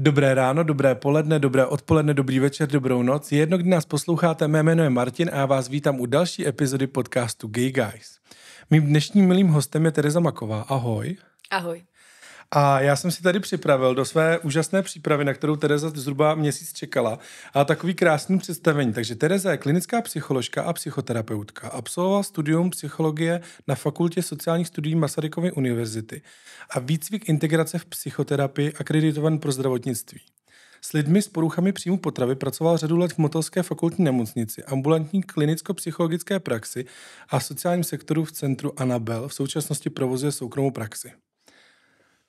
Dobré ráno, dobré poledne, dobré odpoledne, dobrý večer, dobrou noc. Jedno, kdy nás posloucháte, mé jméno je Martin a já vás vítám u další epizody podcastu Gay Guys. Mým dnešním milým hostem je Tereza Maková. Ahoj. Ahoj. A já jsem si tady připravil do své úžasné přípravy, na kterou Tereza zhruba měsíc čekala, a takový krásný představení. Takže Tereza je klinická psycholožka a psychoterapeutka. Absolvovala studium psychologie na Fakultě sociálních studií Masarykovy univerzity a výcvik integrace v psychoterapii akreditovan pro zdravotnictví. S lidmi s poruchami příjmu potravy pracoval řadu let v Motolské fakultní nemocnici, ambulantní klinicko-psychologické praxi a v sociálním sektoru v centru Anabel. V současnosti provozuje soukromou praxi.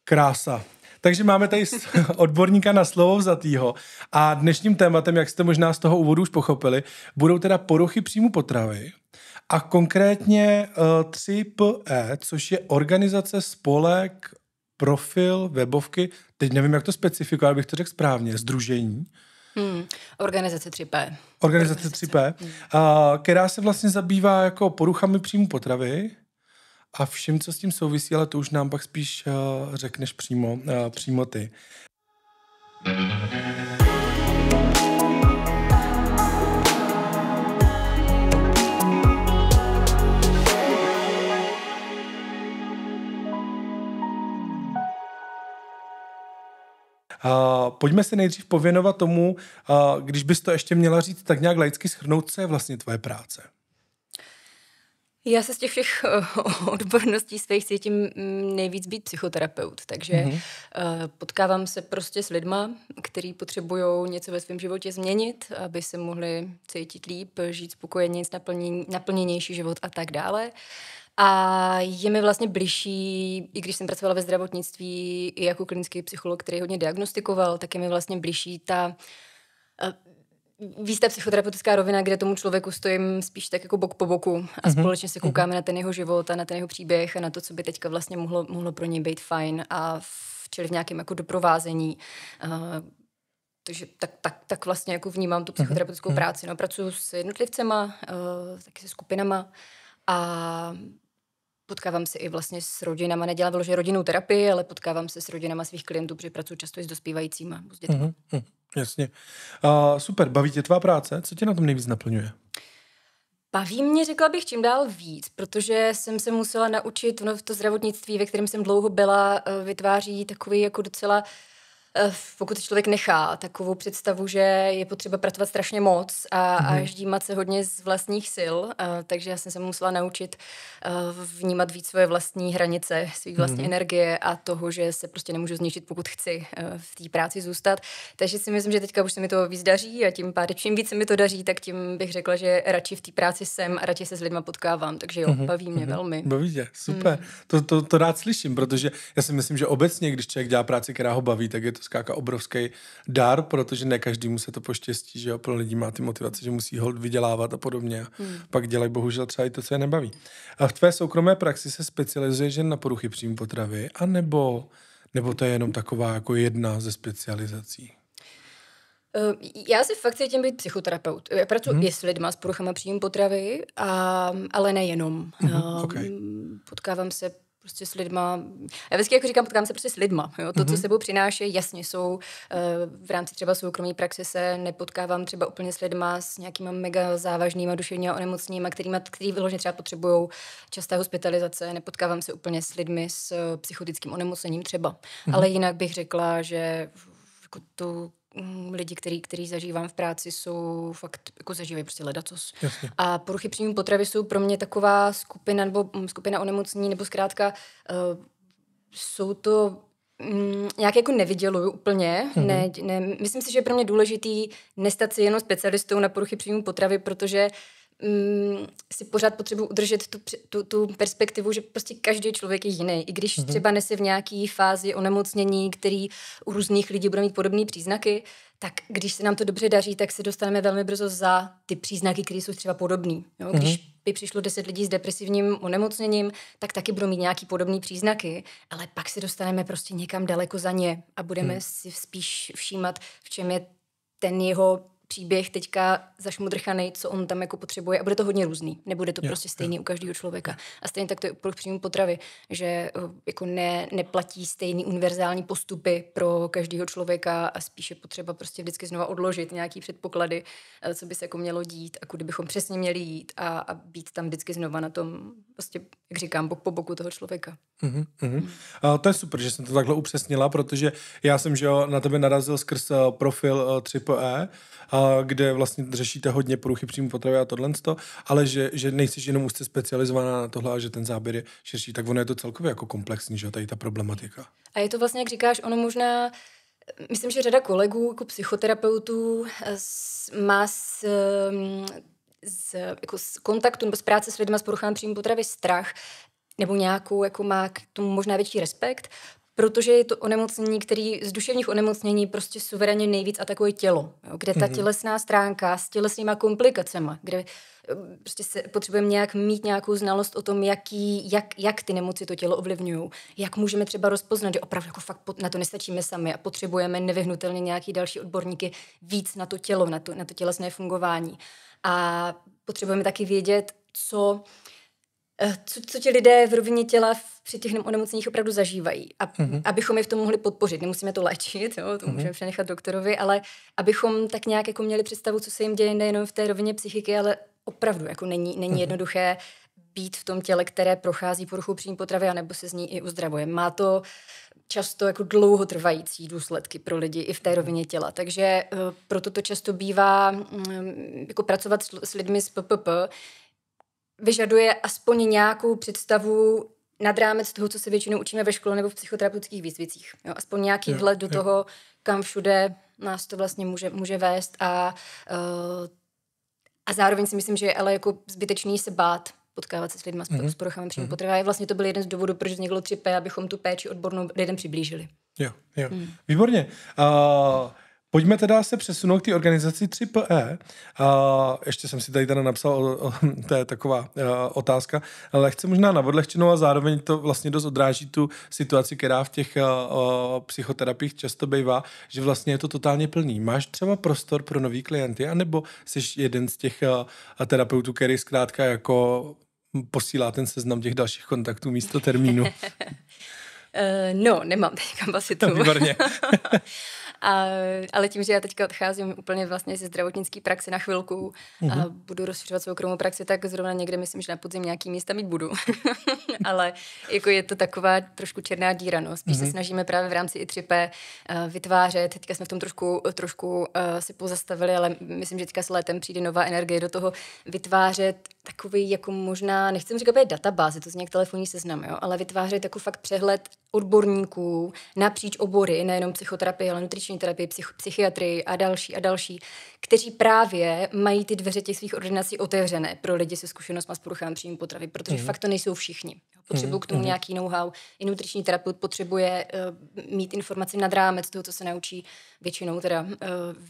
Krása. Takže máme tady odborníka na slovo vzatýho a dnešním tématem, jak jste možná z toho úvodu už pochopili, budou teda poruchy příjmu potravy a konkrétně 3PE, eh, což je organizace, spolek, profil, webovky, teď nevím, jak to specifikovat, abych to řekl správně, združení. Hmm. Organizace 3P. Organizace 3P, hmm. Eh, která se vlastně zabývá jako poruchami příjmu potravy a všem, co s tím souvisí, ale to už nám pak spíš uh, řekneš přímo, uh, přímo ty. Uh, pojďme se nejdřív pověnovat tomu, uh, když bys to ještě měla říct tak nějak laicky schrnout, co je vlastně tvoje práce. Já se z těch všech eh, odborností svých cítím mm, nejvíc být psychoterapeut, takže mm-hmm. potkávám se prostě s lidma, kteří potřebují něco ve svém životě změnit, aby se mohli cítit líp, žít spokojeně, naplněnější život a tak dále. A je mi vlastně blížší, i když jsem pracovala ve zdravotnictví i jako klinický psycholog, který hodně diagnostikoval, tak je mi vlastně blížší ta eh, víc ta psychoterapeutická rovina, kde tomu člověku stojím spíš tak jako bok po boku a mm-hmm. společně se mhm. koukáme mm-hmm. na ten jeho život a na ten jeho příběh a na to, co by teďka vlastně mohlo, mohlo pro něj být fajn a v, čili v nějakém jako doprovázení. Uh, takže tak, tak, tak vlastně jako vnímám tu mhm. psychoterapeutickou mm-hmm. práci. No, pracuji s jednotlivcema, uh, taky se skupinama a Potkávám se i vlastně s rodinama, nedělám vyloženě rodinnou terapii, ale potkávám se s rodinama svých klientů, protože pracuji často i s dospívajícíma, s dětmi. Mm-hmm, mhm, mm, jasně. Uh, super, baví tě tvá práce? Co tě na tom nejvíc naplňuje? Baví mě, řekla bych, čím dál víc, protože jsem se musela naučit, no to zdravotnictví, ve kterém jsem dlouho byla, eh, vytváří takový jako docela uh, Eh, pokud člověk nechá takovou představu, že je potřeba pracovat strašně moc a, mm. a mhm. ždímat se hodně z vlastních sil, a, eh, takže já jsem se musela naučit a, eh, vnímat víc svoje vlastní hranice, své vlastní mm. energie a toho, že se prostě nemůžu zničit, pokud chci v té práci zůstat. Takže si myslím, že teďka už se mi to víc daří a tím pádem čím víc se mi to daří, tak tím bych řekla, že radši v té práci jsem a radši se s lidmi potkávám. Takže jo, mm-hmm. baví mě mm-hmm. velmi. Baví tě, super. Mm. To, to, to rád slyším, protože já si myslím, že obecně, když člověk dělá práci, která ho baví, tak je to skáka obrovský dar, protože ne každému se to poštěstí, že jo, pro lidi má ty motivace, že musí hold vydělávat a podobně. hmm. pak dělají bohužel třeba i to, co je nebaví. A v tvé soukromé praxi se specializuješ jen na poruchy příjmu potravy, anebo nebo to je jenom taková jako jedna ze specializací? Eh, já si fakt cítím být psychoterapeut. Já pracuji hmm. i s lidmi s poruchama příjmu potravy, a, ale nejenom. Hmm. Okay. Ehm, potkávám se prostě s lidma, já vždycky jako říkám, potkám se prostě s lidma, jo? to, mm-hmm. co mhm. sebou přináší, jasně jsou, eh, v rámci třeba soukromé praxe se nepotkávám třeba úplně s lidma s nějakýma mega závažnýma duševně onemocněníma, kterýma, který vyloženě třeba potřebují časté hospitalizace, nepotkávám se úplně s lidmi s eh, psychotickým onemocněním třeba, mm-hmm. ale jinak bych řekla, že jako tu Mm, lidi, který, který zažívám v práci, jsou fakt, jako zažívají prostě ledacos. Jasně. A poruchy příjmu potravy jsou pro mě taková skupina, nebo mm, skupina onemocnění, nebo zkrátka uh, jsou to mm, nějak jako nevyděluju úplně. Mm-hmm. Ne, ne, myslím si, že je pro mě důležitý nestat si jenom specialistou na poruchy příjmu potravy, protože uh, mm, si pořád potřebuji udržet tu, tu, tu perspektivu, že prostě každý člověk je jiný. I když mm-hmm. třeba nese v nějaké fázi onemocnění, který u různých lidí bude mít podobné příznaky, tak když se nám to dobře daří, tak se dostaneme velmi brzo za ty příznaky, které jsou třeba podobné. Mhm. Když mm-hmm. by přišlo 10 lidí s depresivním onemocněním, tak taky budou mít nějaký podobné příznaky, ale pak se dostaneme prostě někam daleko za ně a budeme mm. si spíš všímat, v čem je ten jeho příběh teďka zašmudrchaný, co on tam jako potřebuje a bude to hodně různý. Nebude to jo, prostě stejný jo. u každého člověka. A stejně tak to je pro příjmu potravy, že eh, jako ne, neplatí stejný univerzální postupy pro každého člověka a spíše potřeba prostě vždycky znova odložit nějaký předpoklady, eh, co by se jako mělo dít a kudy bychom přesně měli jít a, a být tam vždycky znova na tom, prostě, jak říkám, bok po boku toho člověka. Uhum, uhum. A to je super, že jsem to takhle upřesnila, protože já jsem že na tebe narazil skrz eh, profil 3PE, eh, eh, kde vlastně řešíte hodně poruchy příjmu potravy a tohle, ale že, že nejsi jenom úzce specializovaná na tohle a že ten záběr je širší, tak ono je to celkově jako komplexní, že tady ta problematika. A je to vlastně, jak říkáš, ono možná Myslím, že řada kolegů jako psychoterapeutů s, má s, mm, s, jako s kontaktu nebo s práce s lidmi s poruchami příjmu potravy strach, nebo nějakou, jako má k tomu možná větší respekt, protože je to onemocnění, který z duševních onemocnění prostě suverénně nejvíc atakuje tělo, jo, kde ta mhm. tělesná stránka s tělesnýma komplikacemi, kde eh, prostě se potřebujeme nějak mít nějakou znalost o tom, jaký, jak, jak ty nemoci to tělo ovlivňují, jak můžeme třeba rozpoznat, že opravdu jako fakt na to nestačíme sami a potřebujeme nevyhnutelně nějaký další odborníky víc na to tělo, na to, na to tělesné fungování. A potřebujeme taky vědět, co uh, Eh, co, co ti lidé v rovině těla při těch onemocněních opravdu zažívají. A, mm-hmm. Abychom je v tom mohli podpořit. Nemusíme to léčit, jo, to mm-hmm. můžeme přenechat doktorovi, ale abychom tak nějak jako měli představu, co se jim děje nejenom v té rovině psychiky, ale opravdu jako není, není mm-hmm. jednoduché být v tom těle, které prochází poruchou příjmu potravy, anebo se z ní i uzdravuje. Má to často jako dlouhotrvající důsledky pro lidi i v té mhm. rovině těla. Takže eh, proto to často bývá, mm, jako pracovat s lidmi s PPP vyžaduje aspoň nějakou představu nad rámec toho, co se většinou učíme ve škole nebo v psychoterapeutických výzvicích. Jo, aspoň nějaký vhled do jo. toho, kam všude nás to vlastně může, může vést a, uh, a zároveň si myslím, že je ale jako zbytečný se bát potkávat se s lidmi mm-hmm. s poruchami přímo mm-hmm. Vlastně to byl jeden z důvodů, proč vzniklo 3P, abychom tu péči odbornou lidem přiblížili. Jo, jo. Mm. Výborně. Uh, Pojďme teda se přesunout k té organizaci 3PE. E. A ještě jsem si tady teda napsal, o, o, to je taková uh, otázka, lehce možná odlehčenou a zároveň to vlastně dost odráží tu situaci, která v těch e, psychoterapiích často bývá, že vlastně je to totálně plný. Máš třeba prostor pro nový klienty, anebo jsi jeden z těch a terapeutů, který zkrátka jako posílá ten seznam těch dalších kontaktů místo termínu? no, nemám teď asi tu. No, výborně. A, ale tím, že já teďka odcházím úplně vlastně ze zdravotnické praxe na chvilku mm-hmm. a mhm. budu rozšiřovat kromou praxi, tak zrovna někde myslím, že na podzim nějaký místa mít budu. ale jako je to taková trošku černá díra. No. Spíš mm-hmm. se mhm. snažíme právě v rámci i 3P eh, vytvářet. Teďka jsme v tom trošku, trošku uh, si pozastavili, ale myslím, že teďka s létem přijde nová energie do toho vytvářet takový jako možná, nechci říkat, databáze to z nějak telefonní seznam, jo, ale vytvářet jako fakt přehled odborníků napříč obory, nejenom psychoterapie, ale nutriční terapie, psych- psychiatrii a další a další, kteří právě mají ty dveře těch svých ordinací otevřené pro lidi se zkušenostmi s poruchami příjmu potravy, protože mm-hmm. fakt to nejsou všichni. Potřebují mm-hmm. k tomu mhm. nějaký know-how. I nutriční terapeut potřebuje uh, mít informaci nad rámec toho, co se naučí většinou teda uh,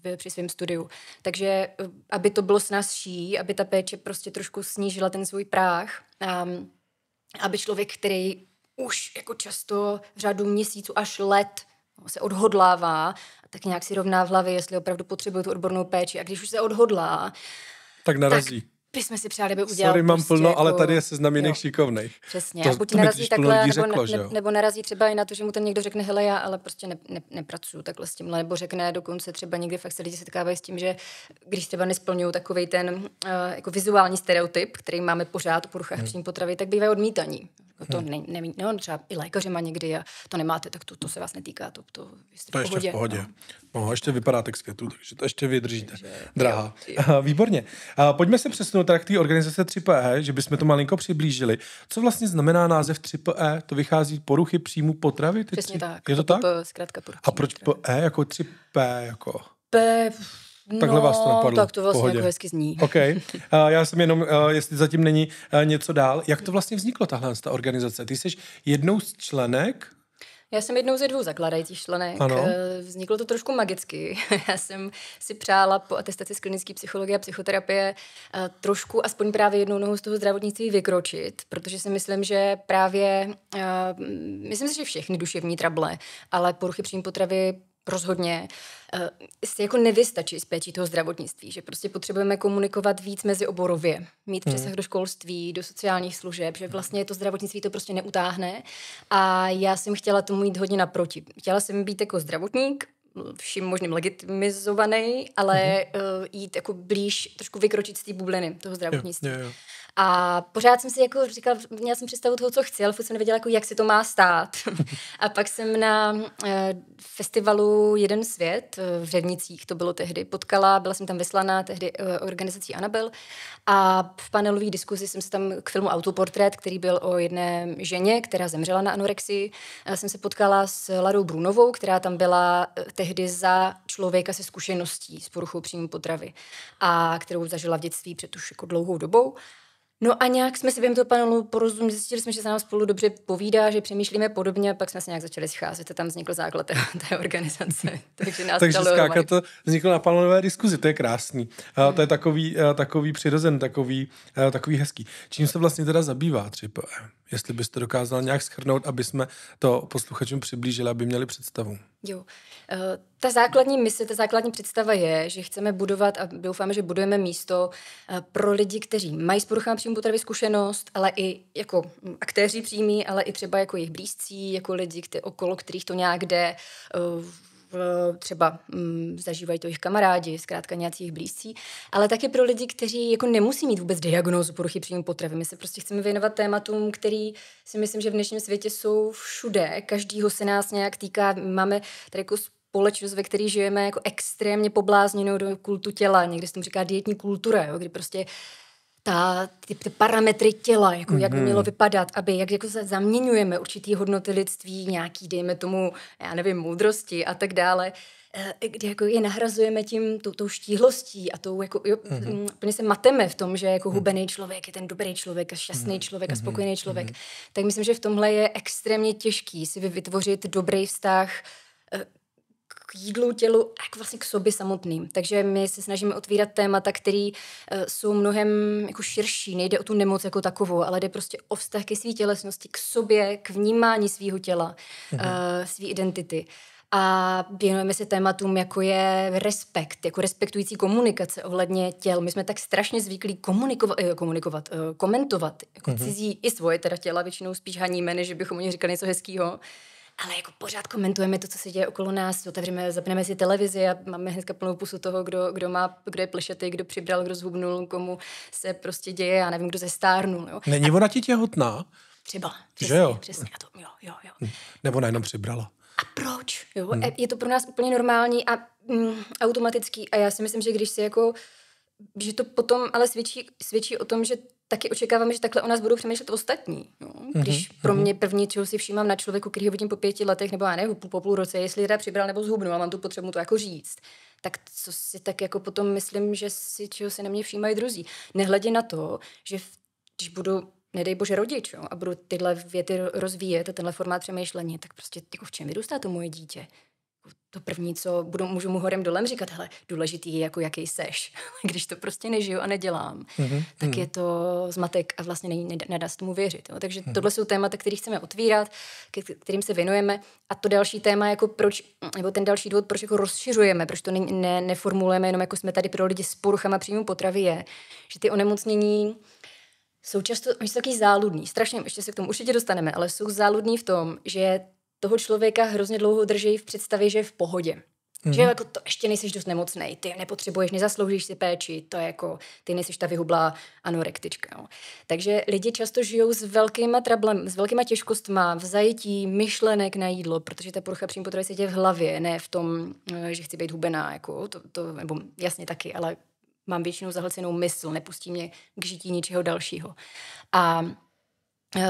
v, při svém studiu. Takže uh, aby to bylo snazší, aby ta péče prostě trošku snížila ten svůj práh, um, aby člověk, který už jako často řadu měsíců až let se odhodlává, tak nějak si rovná v hlavě, jestli opravdu potřebuje tu odbornou péči. A když už se odhodlá, tak narazí. Tak by jsme si přáli, aby udělal. Sorry, mám prostě plno, jako... ale tady je seznam jiných jo. šikovných. Přesně. To, a buď to narazí takhle, nebo, řeklo, ne, nebo narazí třeba i na to, že mu ten někdo řekne, hele, já ale prostě ne, ne, nepracuju takhle s tímhle, nebo řekne dokonce třeba někdy fakt se lidi setkávají s tím, že když třeba nesplňují takový ten uh, jako vizuální stereotyp, který máme pořád o poruchách hmm. potravy, tak bývají odmítaní. Jako to hmm. ne, ne, no, třeba i lékaři má někdy a to nemáte, tak to, to se vás netýká, to, to, jste to v pohodě. v pohodě. No. no, ještě vypadá text takže to ještě vydržíte. Takže, Drahá. Jo, jo. Výborně. A pojďme se přesunout dotknout teda k té organizace 3PE, že bychom to malinko přiblížili. Co vlastně znamená název 3PE? To vychází poruchy příjmu potravy? Ty Přesně tři... tak. Je to tak? E, zkrátka poruchy A proč po E jako 3P? E jako? P, e, Takhle no, vás to napadlo. tak to vlastně jako hezky zní. Okay. Uh, já jsem jenom, uh, jestli zatím není uh, něco dál. Jak to vlastně vzniklo, tahle ta organizace? Ty jsi jednou z členek já jsem jednou ze dvou zakladajících členek. Ano. Eh, vzniklo to trošku magicky. Já jsem si přála po atestaci z klinické psychologie a psychoterapie eh, trošku, aspoň právě jednou nohu z toho zdravotnictví vykročit, protože si myslím, že právě, eh, myslím si, že všechny duševní trable, ale poruchy příjmu potravy rozhodně eh, si jako nevystačí s péčí toho zdravotnictví, že prostě potřebujeme komunikovat víc mezi oborově, mít hmm. přesah hmm. do školství, do sociálních služeb, že vlastně to zdravotnictví to prostě neutáhne a já jsem chtěla tomu jít hodně naproti. Chtěla jsem být jako zdravotník, vším možným legitimizovaný, ale hmm uh, jít jako blíž, trošku vykročit z té bubliny toho zdravotnictví. Jo, jo, jo. A pořád jsem si jako říkala, měla jsem představu toho, co chci, ale furt jsem nevěděla, jako, jak se to má stát. a pak jsem na e, festivalu Jeden svět eh, v Řevnicích, to bylo tehdy, potkala, byla jsem tam vyslaná tehdy e, organizací Anabel a v panelové diskuzi jsem se tam k filmu Autoportrét, který byl o jedné ženě, která zemřela na anorexii, e, jsem se potkala s Larou Brunovou, která tam byla tehdy za člověka se zkušeností s poruchou příjmu potravy a kterou zažila v dětství před už jako dlouhou dobou. No a nějak jsme si během toho panelu porozuměli, zjistili jsme, že se nám spolu dobře povídá, že přemýšlíme podobně a pak jsme se nějak začali scházet a tam vznikl základ té, té organizace. Takže, nás Takže skákat to vzniklo na panelové diskuzi, to je krásný. A, to je takový, takový přirozen, takový, takový hezký. Čím se vlastně teda zabývá 3PM? jestli byste dokázal nějak schrnout, aby jsme to posluchačům přiblížili, aby měli představu. Jo. Eh, ta základní mise, ta základní představa je, že chceme budovat a doufáme, že budujeme místo eh, pro lidi, kteří mají s poruchami příjmu potravy zkušenost, ale i jako aktéři přímí, ale i třeba jako jejich blízcí, jako lidi, kte, okolo kterých to nějak jde, eh, třeba mm, zažívají to jejich kamarádi, zkrátka nějací jejich blízcí, ale také pro lidi, kteří jako nemusí mít vůbec diagnózu poruchy příjmu potravy. My se prostě chceme věnovat tématům, který si myslím, že v dnešním světě jsou všude, každýho se nás nějak týká, máme tady jako společnost, ve které žijeme jako extrémně poblázněnou do kultu těla, někdy se tomu říká dietní kultura, jo, kdy prostě ta, ty, ty parametry těla, jako jak by mhm. mělo vypadat, aby jak jako se zaměňujeme určitý hodnoty lidství, nějaký, dejme tomu, já nevím, moudrosti a tak dále, eh, kdy jako je nahrazujeme tím tou, tou štíhlostí a tou, jako, jo, mm-hmm. Mm, plně se mateme v tom, že jako mhm. hubený člověk je ten dobrý člověk a šťastný mm-hmm. člověk a mhm. spokojený člověk. Mm-hmm. Tak myslím, že v tomhle je extrémně těžký si vytvořit dobrý vztah k jídlu, tělu a k vlastně k sobě samotným. Takže my se snažíme otvírat témata, které e, jsou mnohem jako širší. Nejde o tu nemoc jako takovou, ale jde prostě o vztah ke své tělesnosti, k sobě, k vnímání svého těla, mm své identity a věnujeme se tématům, jako je respekt, jako respektující komunikace ohledně těl. My jsme tak strašně zvyklí komunikovat, e, komunikovat komentovat jako mm-hmm. cizí i svoje teda těla, většinou spíš haníme, než bychom o nich říkali něco hezkého ale jako pořád komentujeme to, co se děje okolo nás, otevřeme, zapneme si televizi a máme hnedka plnou pusu toho, kdo, kdo, má, kdo je plešetý, kdo přibral, kdo zhubnul, komu se prostě děje, já nevím, kdo se stárnul. Jo. Není a... ona ti těhotná? Třeba. Přesně, že jo? Přesně. A to, jo, jo, jo. Hm. Nebo jenom přibrala. A proč? Jo? Hmm. Je to pro nás úplně normální a mm, automatický. A já si myslím, že když si jako že to potom ale svědčí, svědčí o tom, že taky očekávám, že takhle o nás budou přemýšlet ostatní. No, Když mm-hmm. pro mě první, čeho si všímám na člověku, který ho vidím po pěti letech nebo já ne, po půl roce, jestli teda přibral nebo zhubnul a mám tu potřebu to jako říct, tak co si tak jako potom myslím, že si čeho si na mě všímají druzí. Nehledě na to, že když budu nedej bože rodič jo, a budu tyhle věty rozvíjet a tenhle formát přemýšlení, tak prostě jako v čem vyrůstá to moje dítě? to první, co budu, můžu mu horem dolem říkat, hele, důležitý je jako jaký seš. Když to prostě nežiju a nedělám, mm-hmm. tak mhm. je to zmatek a vlastně ne nedá se tomu věřit. Jo. Takže mm-hmm. tohle jsou témata, které chceme otvírat, kterým se věnujeme. A to další téma, jako proč, nebo ten další důvod, proč jako rozšiřujeme, proč to ne, ne, neformulujeme jenom jako jsme tady pro lidi s poruchama příjmu potravy, je, že ty onemocnění jsou často, oni jsou taky záludní, strašně, ještě se k tomu určitě dostaneme, ale jsou záludní v tom, že toho člověka hrozně dlouho drží v představě, že je v pohodě. Mm-hmm. Že mhm. jako to ještě nejsi dost nemocný, ty nepotřebuješ, nezasloužíš si péči, to je jako, ty nejsi ta vyhublá anorektička. Jo. Takže lidi často žijou s velkýma trablem, s velkýma těžkostma v zajetí myšlenek na jídlo, protože ta porucha přímo potravy je v hlavě, ne v tom, eh, že chci být hubená, jako, to, to, nebo jasně taky, ale mám většinou zahlcenou mysl, nepustí mě k žití ničeho dalšího. A Eh,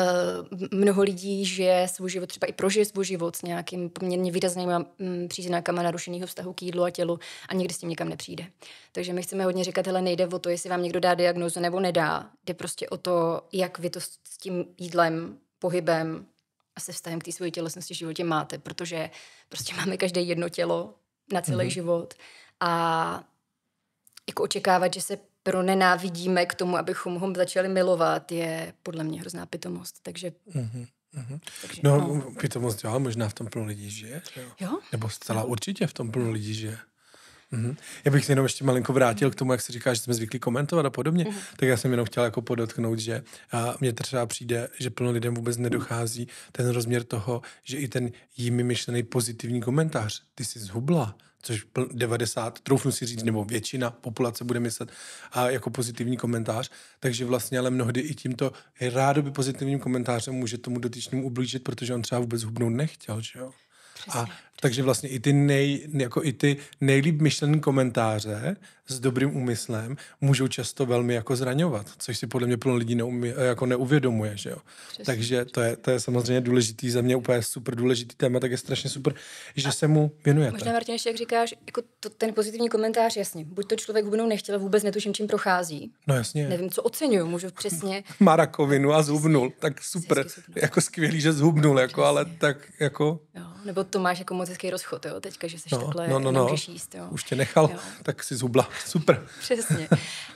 mnoho lidí žije svůj život, třeba i prožije svůj život s nějakým poměrně výraznými mm, příznakama narušeného vztahu k jídlu a tělu a nikdy s tím nikam nepřijde. Takže my chceme hodně říkat, hele, nejde o to, jestli vám někdo dá diagnózu nebo nedá. Jde prostě o to, jak vy to s tím jídlem, pohybem a se vztahem k té své tělesnosti životě máte, protože prostě máme každé jedno tělo na celý mm-hmm. život a jako očekávat, že se pronenávidíme k tomu, abychom ho začali milovat, je podle mě hrozná pitomost. Takže mm-hmm. Mm-hmm. Takže, no, no, pitomost, jo, možná v tom plno lidí žije. Jo. jo? Nebo zcela určitě v tom plno lidí žije. Mm-hmm. Já bych se jenom ještě malinko vrátil k tomu, jak se říká, že jsme zvyklí komentovat a podobně, mm-hmm. tak já jsem jenom chtěl jako podotknout, že a mně třeba přijde, že plno lidem vůbec nedochází ten rozměr toho, že i ten jimi myšlený pozitivní komentář, ty jsi zhubla, což 90, troufnu si říct, nebo většina populace bude myslet a jako pozitivní komentář. Takže vlastně ale mnohdy i tímto rádoby pozitivním komentářem může tomu dotyčnému ublížit, protože on třeba vůbec hubnout nechtěl, že jo? Přesně. A takže vlastně i ty, nej, jako i ty nejlíp myšlený komentáře s dobrým úmyslem můžou často velmi jako zraňovat, což si podle mě plno lidí neumě, eh, jako neuvědomuje. Že jo? Takže to je, to je samozřejmě důležitý, za mě úplně super důležitý téma, tak je strašně super, že a se mu věnujete. Možná, Martin, ještě jak říkáš, jako to, ten pozitivní komentář, jasně, buď to člověk vůbec nechtěl, vůbec netuším, čím prochází. No jasně. Nevím, co oceňuju, můžu přesně. Má rakovinu a zhubnul, tak super, jako skvělý, že zhubnul, jako, přesně. ale tak jako... Jo, nebo to máš jako moc romantický rozchod, jo, teďka, že jsi no, takhle, no, no, no. jíst, jo. Už tě nechal, jo. tak si zhubla, super. Přesně.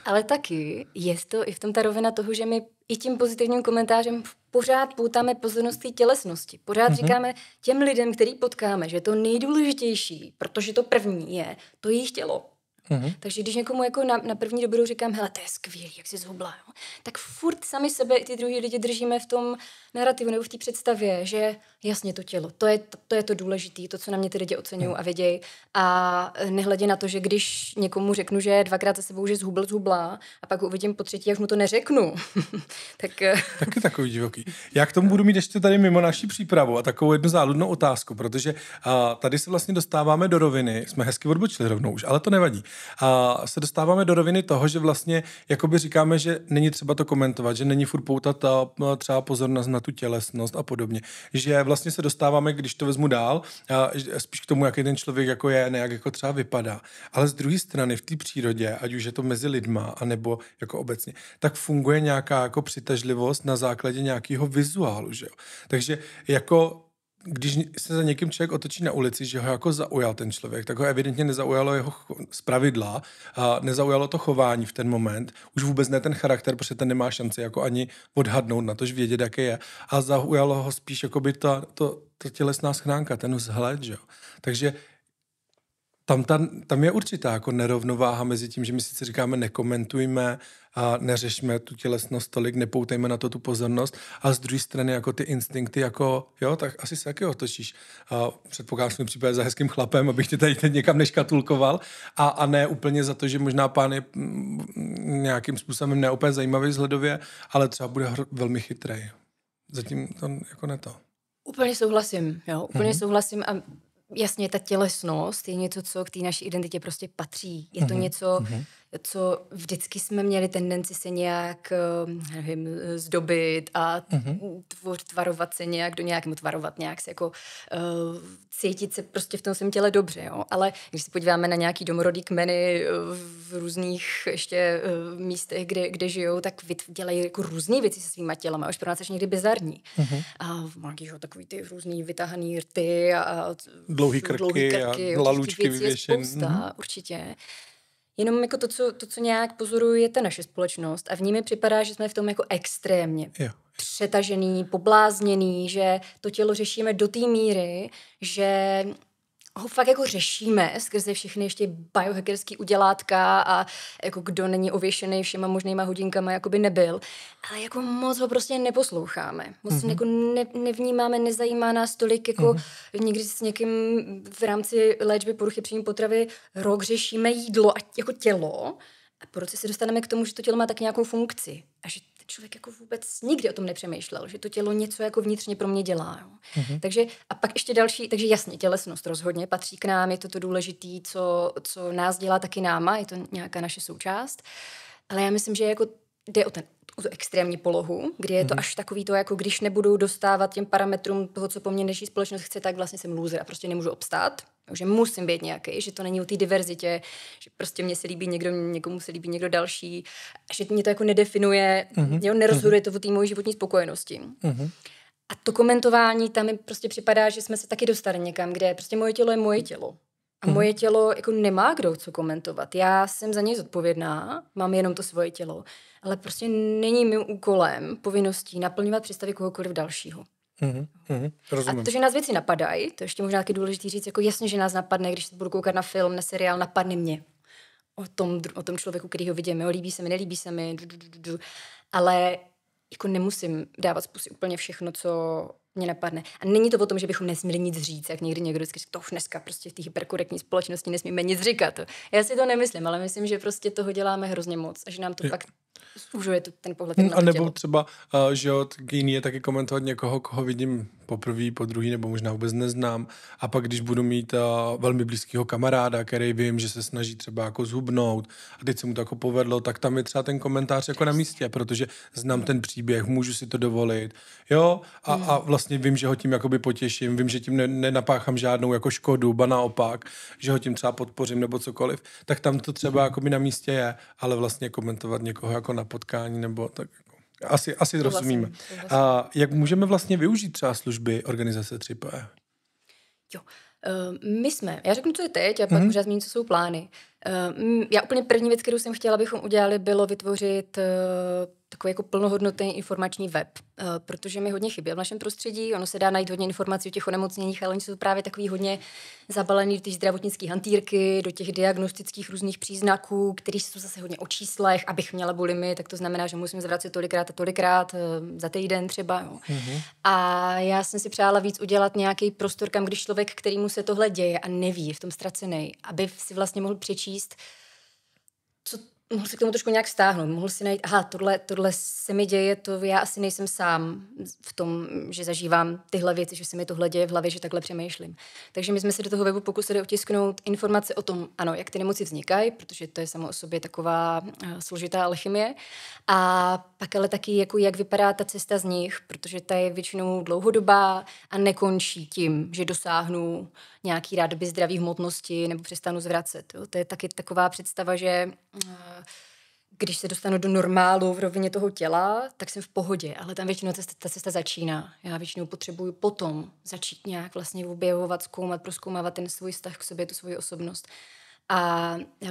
Ale taky je to i v tom ta rovina toho, že my i tím pozitivním komentářem pořád půtáme pozornost té tělesnosti. Pořád mm-hmm. říkáme těm lidem, který potkáme, že to nejdůležitější, protože to první je to jejich tělo, Mm-hmm. Takže když někomu jako na, na první dobu říkám, hele, to je skvělý, jak jsi zhubla, jo? tak furt sami sebe i ty druhý lidi držíme v tom narrativu nebo v té představě, že Jasně, to tělo. To je to, je to důležité, to, co na mě ty lidi oceňují hmm. a vědějí. A eh, nehledě na to, že když někomu řeknu, že dvakrát za sebou, že zhubl, zhubla, a pak ho uvidím po třetí, jak mu to neřeknu, tak... Eh, Taky takový divoký. Já k tomu budu mít ještě tady mimo naší přípravu a takovou jednu záludnou otázku, protože a, eh, tady se vlastně dostáváme do roviny, jsme hezky odbočili rovnou už, ale to nevadí. A, se dostáváme do roviny toho, že vlastně jakoby říkáme, že není třeba to komentovat, že není furt poutat a, třeba pozornost na tu tělesnost a podobně. Že vlastně vlastně se dostáváme, když to vezmu dál, e, spíš k tomu, jaký ten člověk jako je, ne jak jako třeba vypadá. Ale z druhé strany v té přírodě, ať už je to mezi lidma, anebo jako obecně, tak funguje nějaká jako přitažlivost na základě nějakého vizuálu. Že jo? Takže jako když se za někým člověk otočí na ulici, že ho jako zaujal ten člověk, tak ho evidentně nezaujalo jeho zpravidla, a nezaujalo to chování v ten moment, už vůbec ne ten charakter, protože ten nemá šanci jako ani odhadnout na to, že vědět, jaké je. A zaujalo ho spíš jako by ta, to, to tělesná schránka, ten vzhled, že jo. Takže tam, tam tam je určitá jako nerovnováha mezi tím, že my sice říkáme nekomentujme a neřešme tu tělesnost tolik, nepoutejme na to tu pozornost a z druhé strany jako ty instinkty jako jo, tak asi se taky otočíš. předpokládám, že případ za hezkým chlapem, abych tě tady teď někam neškatulkoval a, a ne úplně za to, že možná pán je mm, mm, nějakým způsobem neúplně zajímavý vzhledově, ale třeba bude hr- velmi chytrý. Zatím to jako ne to. Úplně souhlasím, jo, úplně mm-hmm. souhlasím a Jasně, ta tělesnost je něco, co k té naší identitě prostě patří. Je to mm-hmm. něco, mm-hmm co vždycky jsme měli tendenci se nějak, ehm, nevím, zdobit a mm tvor, tvarovat se nějak do nějakému tvarovat, nějak se jako uh, cítit se prostě v tom svém těle dobře, jo. Ale když se podíváme na nějaký domorodý kmeny eh, v různých ještě uh, místech, kde, kde žijou, tak dělají jako různé věci se svýma tělama, už pro nás až někdy bizarní. Mm-hmm. A mají jo, takový ty různý vytahaný rty a dlouhý krky, dlouhý krky a jo, lalučky vyvěšený. Spousta, mm-hmm. určitě. Jenom jako to, co, to, co nějak pozoruju, je ta naše společnost a v ní mi připadá, že jsme v tom jako extrémně jo. přetažený, poblázněný, že to tělo řešíme do té míry, že ho fakt jako řešíme skrze všechny ještě biohackerský udělátka a jako kdo není ověšený všema možnýma hodinkama, jako by nebyl. Ale jako moc ho prostě neposloucháme. Moc mm-hmm. jako ne, nevnímáme, nezajímá nás tolik, jako mm-hmm. někdy s někým v rámci léčby poruchy příjmu potravy rok řešíme jídlo a jako tělo, a proč se dostaneme k tomu, že to tělo má tak nějakou funkci a že člověk jako vůbec nikdy o tom nepřemýšlel, že to tělo něco jako vnitřně pro mě dělá. Jo. Mm-hmm. Takže a pak ještě další, takže jasně, tělesnost rozhodně patří k nám, je to to důležité, co, co nás dělá taky náma, je to nějaká naše součást. Ale já myslím, že jako jde o ten trošku tu extrémní polohu, kdy je to mm-hmm. až takový to, jako když nebudu dostávat těm parametrům toho, co po mně dnešní společnost chce, tak vlastně jsem loser a prostě nemůžu obstát. Že musím být nějaký, že to není o té diverzitě, že prostě mě se líbí někdo, někomu se líbí někdo další, že mě to jako nedefinuje, mm-hmm. jo, nerozhoduje mm-hmm. to o té mojí životní spokojenosti. Mm-hmm. A to komentování tam mi prostě připadá, že jsme se taky dostali někam, kde prostě moje tělo je moje tělo. A moje mhm. tělo jako nemá kdo co komentovat. Já jsem za něj zodpovědná, mám jenom to svoje tělo, ale prostě není mým úkolem, povinností naplňovat představy kohokoliv dalšího. Mm-hmm, mm-hmm, A to, že nás věci napadají, to ještě možná taky důležité říct, jako jasně, že nás napadne, když se budu koukat na film, na seriál, napadne mě. O tom, o tom člověku, který ho vidíme, líbí se mi, nelíbí se mi, ale jako nemusím dávat z pusy úplně všechno, co mě napadne. A není to o tom, že bychom nesměli nic říct, jak někdy někdo říká, to už dneska prostě v té hyperkorektní společnosti nesmíme nic říkat. Já si to nemyslím, ale myslím, že prostě toho děláme hrozně moc a že nám to je. pak zúžuje tu, ten pohled. Hmm, a nebo tělo. třeba, uh, že od jiný je taky komentovat někoho, koho vidím poprvé, po druhý, nebo možná vůbec neznám. A pak, když budu mít uh, velmi blízkého kamaráda, který vím, že se snaží třeba jako zhubnout a teď se mu to jako povedlo, tak tam je třeba ten komentář jako na místě, protože znám ten příběh, můžu si to dovolit. Jo, a, hmm. a vlastně vím, že ho tím jakoby potěším, vím, že tím ne, nenapáchám žádnou jako škodu, ba naopak, že ho tím třeba podpořím nebo cokoliv, tak tam to třeba hmm. by na místě je, ale vlastně komentovat někoho jako na potkání, nebo tak jako- asi, asi to vlastně- rozumíme. Vlastně, vlastně. A jak můžeme vlastně využít třeba služby organizace 3P? Jo, eh, my jsme, já řeknu, co je teď a pak mm-hmm. můžu zmínit, co jsou plány. Eh, já úplně první věc, kterou jsem chtěla, abychom udělali, bylo vytvořit eh, takový jako plnohodnotný informační web, eh, protože mi hodně chyběl v našem prostředí. Ono se dá najít hodně informací o těch onemocněních, ale oni jsou právě takový hodně zabalený do těch zdravotnických hantýrky, do těch diagnostických různých příznaků, které jsou zase hodně o číslech. Abych měla bulimy, tak to znamená, že musím zvracet tolikrát a tolikrát za týden třeba. Jo. Mm-hmm. A já jsem si přála víc udělat nějaký prostor, kam když člověk, kterýmu se tohle děje a neví, je v tom ztracený, aby si vlastně mohl přečíst To. mohl se k tomu trošku nějak stáhnout, mohl si najít, aha, tohle, tohle se mi děje, to já asi nejsem sám v tom, že zažívám tyhle věci, že se mi tohle děje v hlavě, že takhle přemýšlím. Takže my jsme se do toho webu pokusili otisknout informace o tom, ano, jak ty nemoci vznikají, protože to je samo o sobě taková eh, složitá alchymie. A pak ale taky, jako jak vypadá ta cesta z nich, protože ta je většinou dlouhodobá a nekončí tím, že dosáhnu nějaký by zdraví hmotnosti nebo přestanu zvracet. Jo. To je taky taková představa, že eh, když se dostanu do normálu v rovině toho těla, tak jsem v pohodě, ale tam většinou ta, ta cesta začíná. Já většinou potřebuju potom začít nějak vlastně objevovat, zkoumat, proskoumávat ten svůj vztah k sobě, tu svoji osobnost. A eh,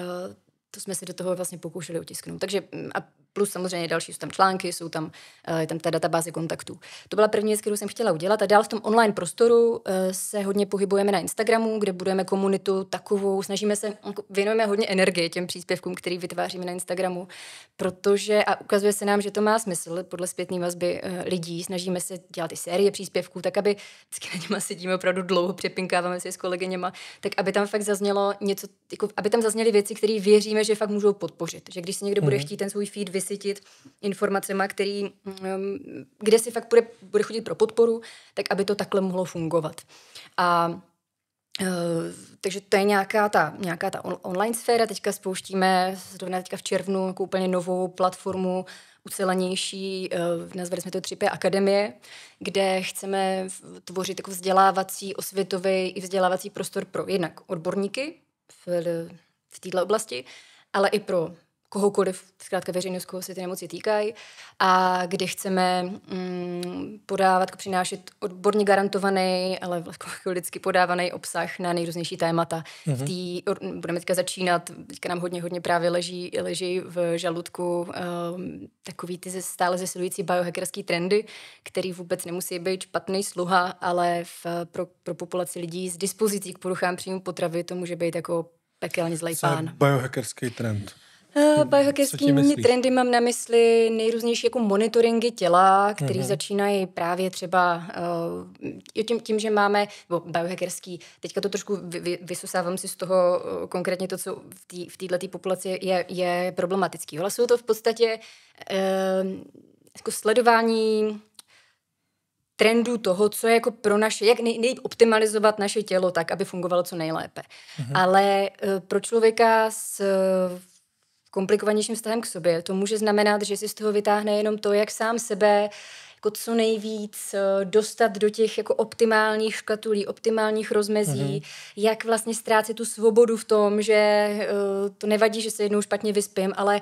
to jsme se do toho vlastně pokoušeli utisknout. Takže mm, a Plus samozřejmě další jsou tam články, jsou tam, eh, je tam ta databáze kontaktů. To byla první věc, kterou jsem chtěla udělat. A dál v tom online prostoru eh, se hodně pohybujeme na Instagramu, kde budujeme komunitu takovou, snažíme se, jako, věnujeme hodně energie těm příspěvkům, který vytváříme na Instagramu, protože a ukazuje se nám, že to má smysl podle zpětné vazby eh, lidí. Snažíme se dělat i série příspěvků, tak aby vždycky na něma sedíme opravdu dlouho, přepinkáváme se s kolegyněma, tak aby tam fakt zaznělo něco, jako, aby tam zazněly věci, které věříme, že fakt můžou podpořit. Že když se někdo mm-hmm. bude mhm. chtít ten svůj feed vys- vysytit informacemi, který, mm, kde si fakt bude, bude chodit pro podporu, tak aby to takhle mohlo fungovat. A Uh, takže to je nějaká ta, nějaká ta on, online sféra. Teďka spouštíme, zrovna teďka v červnu, jako úplně novou platformu, ucelenější, uh, nazvali jsme to 3P Akademie, kde chceme tvořit jako vzdělávací, osvětový i vzdělávací prostor pro jednak odborníky v, v této oblasti, ale i pro kohokoliv, zkrátka veřejnost, koho se ty nemoci týkají, a kdy chceme mm, podávat, přinášet odborně garantovaný, ale vlastně lidsky podávaný obsah na nejrůznější témata. Mm-hmm. V mhm. tý, budeme teďka začínat, teďka nám hodně, hodně právě leží, leží v žaludku um, takový ty stále zesilující biohackerský trendy, který vůbec nemusí být špatný sluha, ale v, pro, pro populaci lidí s dispozicí k poruchám příjmu potravy to může být jako pekelně zlej pán. Biohackerský trend. Eh, hmm, Biohackerskými trendy mám na mysli nejrůznější jako monitoringy těla, které mm-hmm. začínají právě třeba uh, tím, tím, že máme, bo biohackerský, teďka to trošku vy, vysusávám si z toho uh, konkrétně to, co v, tý, v populaci je, je problematický. Ale jsou to v podstatě uh, jako sledování trendu toho, co je jako pro naše, jak nej, nejoptimalizovat naše tělo tak, aby fungovalo co nejlépe. Mm-hmm. Ale uh, pro člověka s uh, komplikovanějším vztahem k sobě. To může znamenat, že si z toho vytáhne jenom to, jak sám sebe jako co nejvíc eh, dostat do těch jako optimálních škatulí, optimálních rozmezí, mm-hmm. jak vlastně ztrácet tu svobodu v tom, že eh, to nevadí, že se jednou špatně vyspím, ale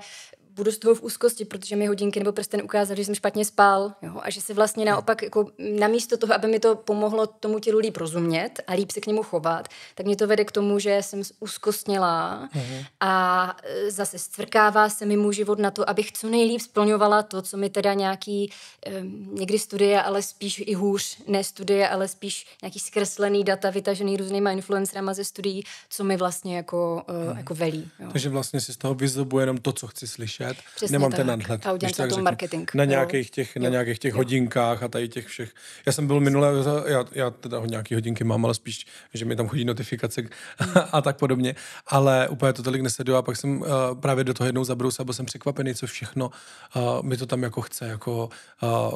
budu z toho v úzkosti, protože mi hodinky nebo prsten ukázal, že jsem špatně spal jo, a že se vlastně naopak, jako, namísto toho, aby mi to pomohlo tomu tělu líp rozumět a líp se k němu chovat, tak mě to vede k tomu, že jsem úzkostnělá mm-hmm. a e, zase stvrkává se mi můj život na to, abych co nejlíp splňovala to, co mi teda nějaký, e, někdy studie, ale spíš i hůř, ne studie, ale spíš nějaký zkreslený data vytažený různýma influencerama ze studií, co mi vlastně jako, mm-hmm. jako velí. Jo. Takže vlastně si z toho vyzobuje jenom to, co chci slyšet slyšet. Přesně Nemám tak. ten nadhled. A udělám to marketing. Na nějakých těch, jo. na nějakých těch jo. hodinkách a tady těch všech. Já jsem byl minule, já, já teda nějaký hodinky mám, ale spíš, že mi tam chodí notifikace hmm. a tak podobně, ale úplně to tolik nesleduju a pak jsem uh, právě do toho jednou zabrousal, byl jsem překvapený, co všechno uh, mi to tam jako chce, jako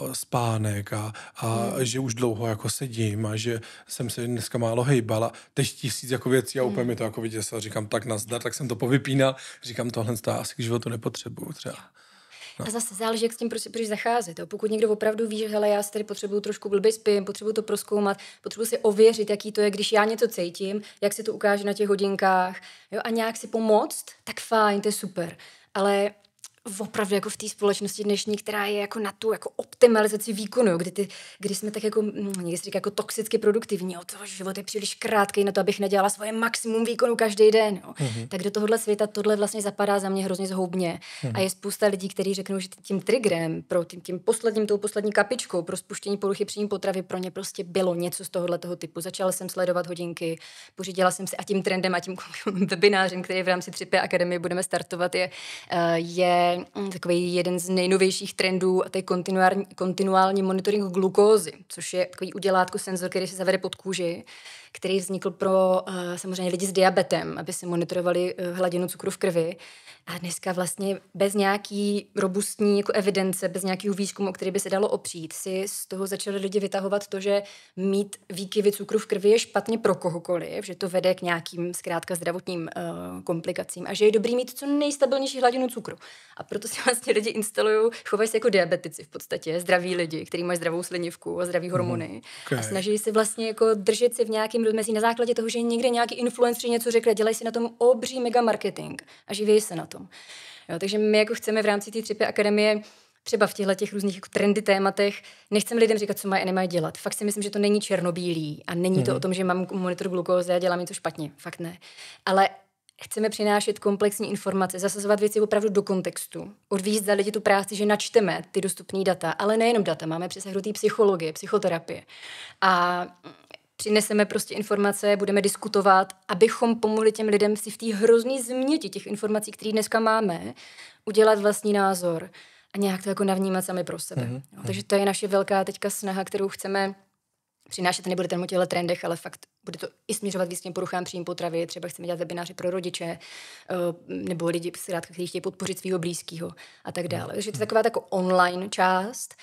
uh, spánek a, a hmm. že už dlouho jako sedím a že jsem se dneska málo hejbal a teď tisíc jako věcí a úplně hmm. mi to jako viděl, Říkám, tak nazdar, tak jsem to povypínal. Říkám, tohle já asi k životu nepotřebuji potřebuju třeba. Jo. No. A zase záleží, jak s tím prostě přijdeš zacházet. Jo. Pokud někdo opravdu ví, že hele, já si tady potřebuju trošku blbě spím, potřebuju to proskoumat, potřebuju si ověřit, jaký to je, když já něco cítím, jak se to ukáže na těch hodinkách jo, a nějak si pomoct, tak fajn, to je super. Ale opravdu jako v té společnosti dnešní, která je jako na tu jako optimalizaci výkonu, jo, kdy, ty, kdy jsme tak jako, mm, někdy se říká, jako toxicky produktivní, jo, to život je příliš krátký na to, abych nedělala svoje maximum výkonu každý den. Jo. Mm-hmm. Tak do tohohle světa tohle vlastně zapadá za mě hrozně zhoubně. Mm-hmm. A je spousta lidí, kteří řeknou, že tím triggerem pro tím, tím posledním, tou poslední kapičkou pro spuštění poruchy příjmu potravy pro ně prostě bylo něco z tohohle toho typu. Začala jsem sledovat hodinky, pořídila jsem si a tím trendem a tím webinářem, který v rámci 3P Akademie budeme startovat, je, eh, je Mm, takový jeden z nejnovějších trendů a to je kontinuální, kontinuální monitoring glukózy, což je takový udělátko senzor, který se zavede pod kůži, který vznikl pro eh, samozřejmě lidi s diabetem, aby se monitorovali eh, hladinu cukru v krvi. A dneska vlastně bez nějaký robustní jako evidence, bez nějakého výzkumu, o který by se dalo opřít, si z toho začali lidi vytahovat to, že mít výkyvy cukru v krvi je špatně pro kohokoliv, že to vede k nějakým zkrátka zdravotním uh, komplikacím a že je dobrý mít co nejstabilnější hladinu cukru. A proto si vlastně lidi instalují, chovají se jako diabetici v podstatě, zdraví lidi, kteří mají zdravou slinivku a zdraví mhm. hormony mm, okay. a snaží se vlastně jako držet si v nějakém rozmezí na základě toho, že někde nějaký influencer něco řekl, dělají si na tom obří mega marketing a živí se na to tom. Jo, takže my jako chceme v rámci té Tripy akademie třeba v těchto těch různých jako trendy tématech, nechcem lidem říkat, co mají a nemají dělat. Fakt si myslím, že to není černobílý a není mm-hmm. to mhm. o tom, že mám monitor glukózy a dělám něco špatně. Fakt ne. Ale chceme přinášet komplexní informace, zasazovat věci opravdu do kontextu, odvíjet za lidi tu práci, že načteme ty dostupné data, ale nejenom data, máme přesahnutý psychologie, psychoterapie. A přineseme prostě informace, budeme diskutovat, abychom pomohli těm lidem si v té hrozný změti těch informací, které dneska máme, udělat vlastní názor a nějak to jako navnímat sami pro sebe. Mm-hmm. No, takže to je naše velká teďka snaha, kterou chceme přinášet, nebude ten o těchto trendech, ale fakt bude to i směřovat víc těm poruchám příjmu potravy, třeba chceme dělat webináře pro rodiče eh, nebo lidi, kteří chtějí podpořit svého blízkého a tak mhm, dále. Takže to je mhm. taková taková online část.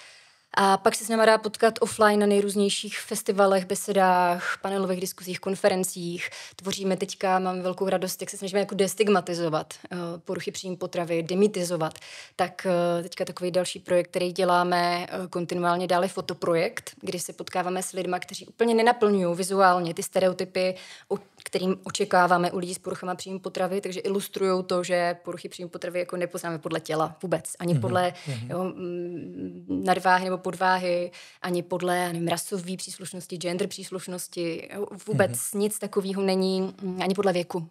A pak se s náma dá potkat offline na nejrůznějších festivalech, besedách, panelových diskuzích, konferencích. Tvoříme teďka, mám velkou radost, jak se snažíme jako destigmatizovat eh, poruchy příjmu potravy, demitizovat. Tak eh, teďka takový další projekt, který děláme eh, kontinuálně dále fotoprojekt, kdy se potkáváme s lidmi, kteří úplně nenaplňují vizuálně ty stereotypy o kterým očekáváme u lidí s poruchama příjmu potravy, takže ilustrují to, že poruchy příjmu potravy jako nepoznáme podle těla vůbec, ani mm-hmm. podle mm-hmm. Jo, mm, nadváhy nebo podváhy, ani podle nevím, rasové příslušnosti, gender příslušnosti, jo, vůbec mm-hmm. nic takového není mm, ani podle věku.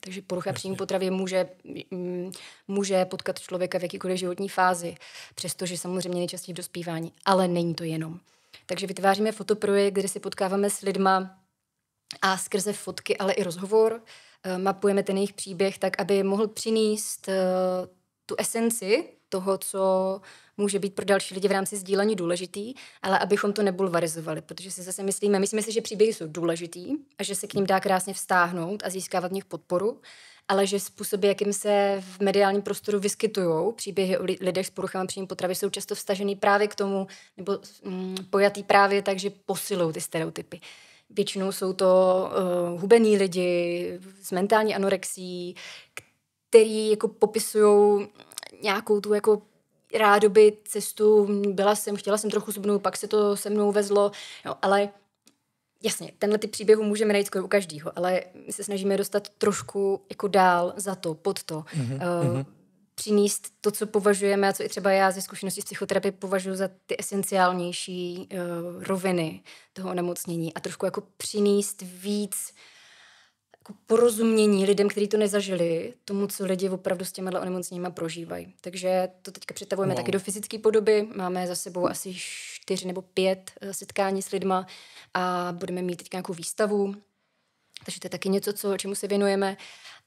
Takže porucha Jasně. příjmu potravy může, mm, může potkat člověka v jakýkoliv životní fázi, přestože samozřejmě nejčastěji v dospívání, ale není to jenom. Takže vytváříme fotoprojekt, kde se potkáváme s lidma, a skrze fotky, ale i rozhovor eh, mapujeme ten jejich příběh tak, aby mohl přinést eh, tu esenci toho, co může být pro další lidi v rámci sdílení důležitý, ale abychom to nebulvarizovali, protože si zase myslíme, myslíme si, že příběhy jsou důležitý a že se k ním dá krásně vstáhnout a získávat v nich podporu, ale že způsoby, jakým se v mediálním prostoru vyskytují příběhy o lidech s poruchami příjmu potravy, jsou často vstažený právě k tomu, nebo mm, pojatý právě tak, že posilují ty stereotypy. Většinou jsou to uh, eh, hubení lidi s mentální anorexí, který jako popisují nějakou tu jako rádoby cestu, byla jsem, chtěla jsem trochu zubnout, pak se to se mnou vezlo, no, ale jasně, tenhle typ příběhu můžeme najít skoro u každého, ale my se snažíme dostat trošku jako dál za to, pod to. Mm-hmm. Uh, přinést to, co považujeme a co i třeba já ze zkušeností z psychoterapie považuji za ty esenciálnější uh, roviny toho onemocnění a trošku jako přinést víc jako porozumění lidem, kteří to nezažili, tomu, co lidi opravdu s těmihle onemocněníma prožívají. Takže to teďka přetavujeme no. taky do fyzické podoby. Máme za sebou asi čtyři nebo pět eh, setkání s lidma a budeme mít teď nějakou výstavu. Takže to je taky něco, co, čemu se věnujeme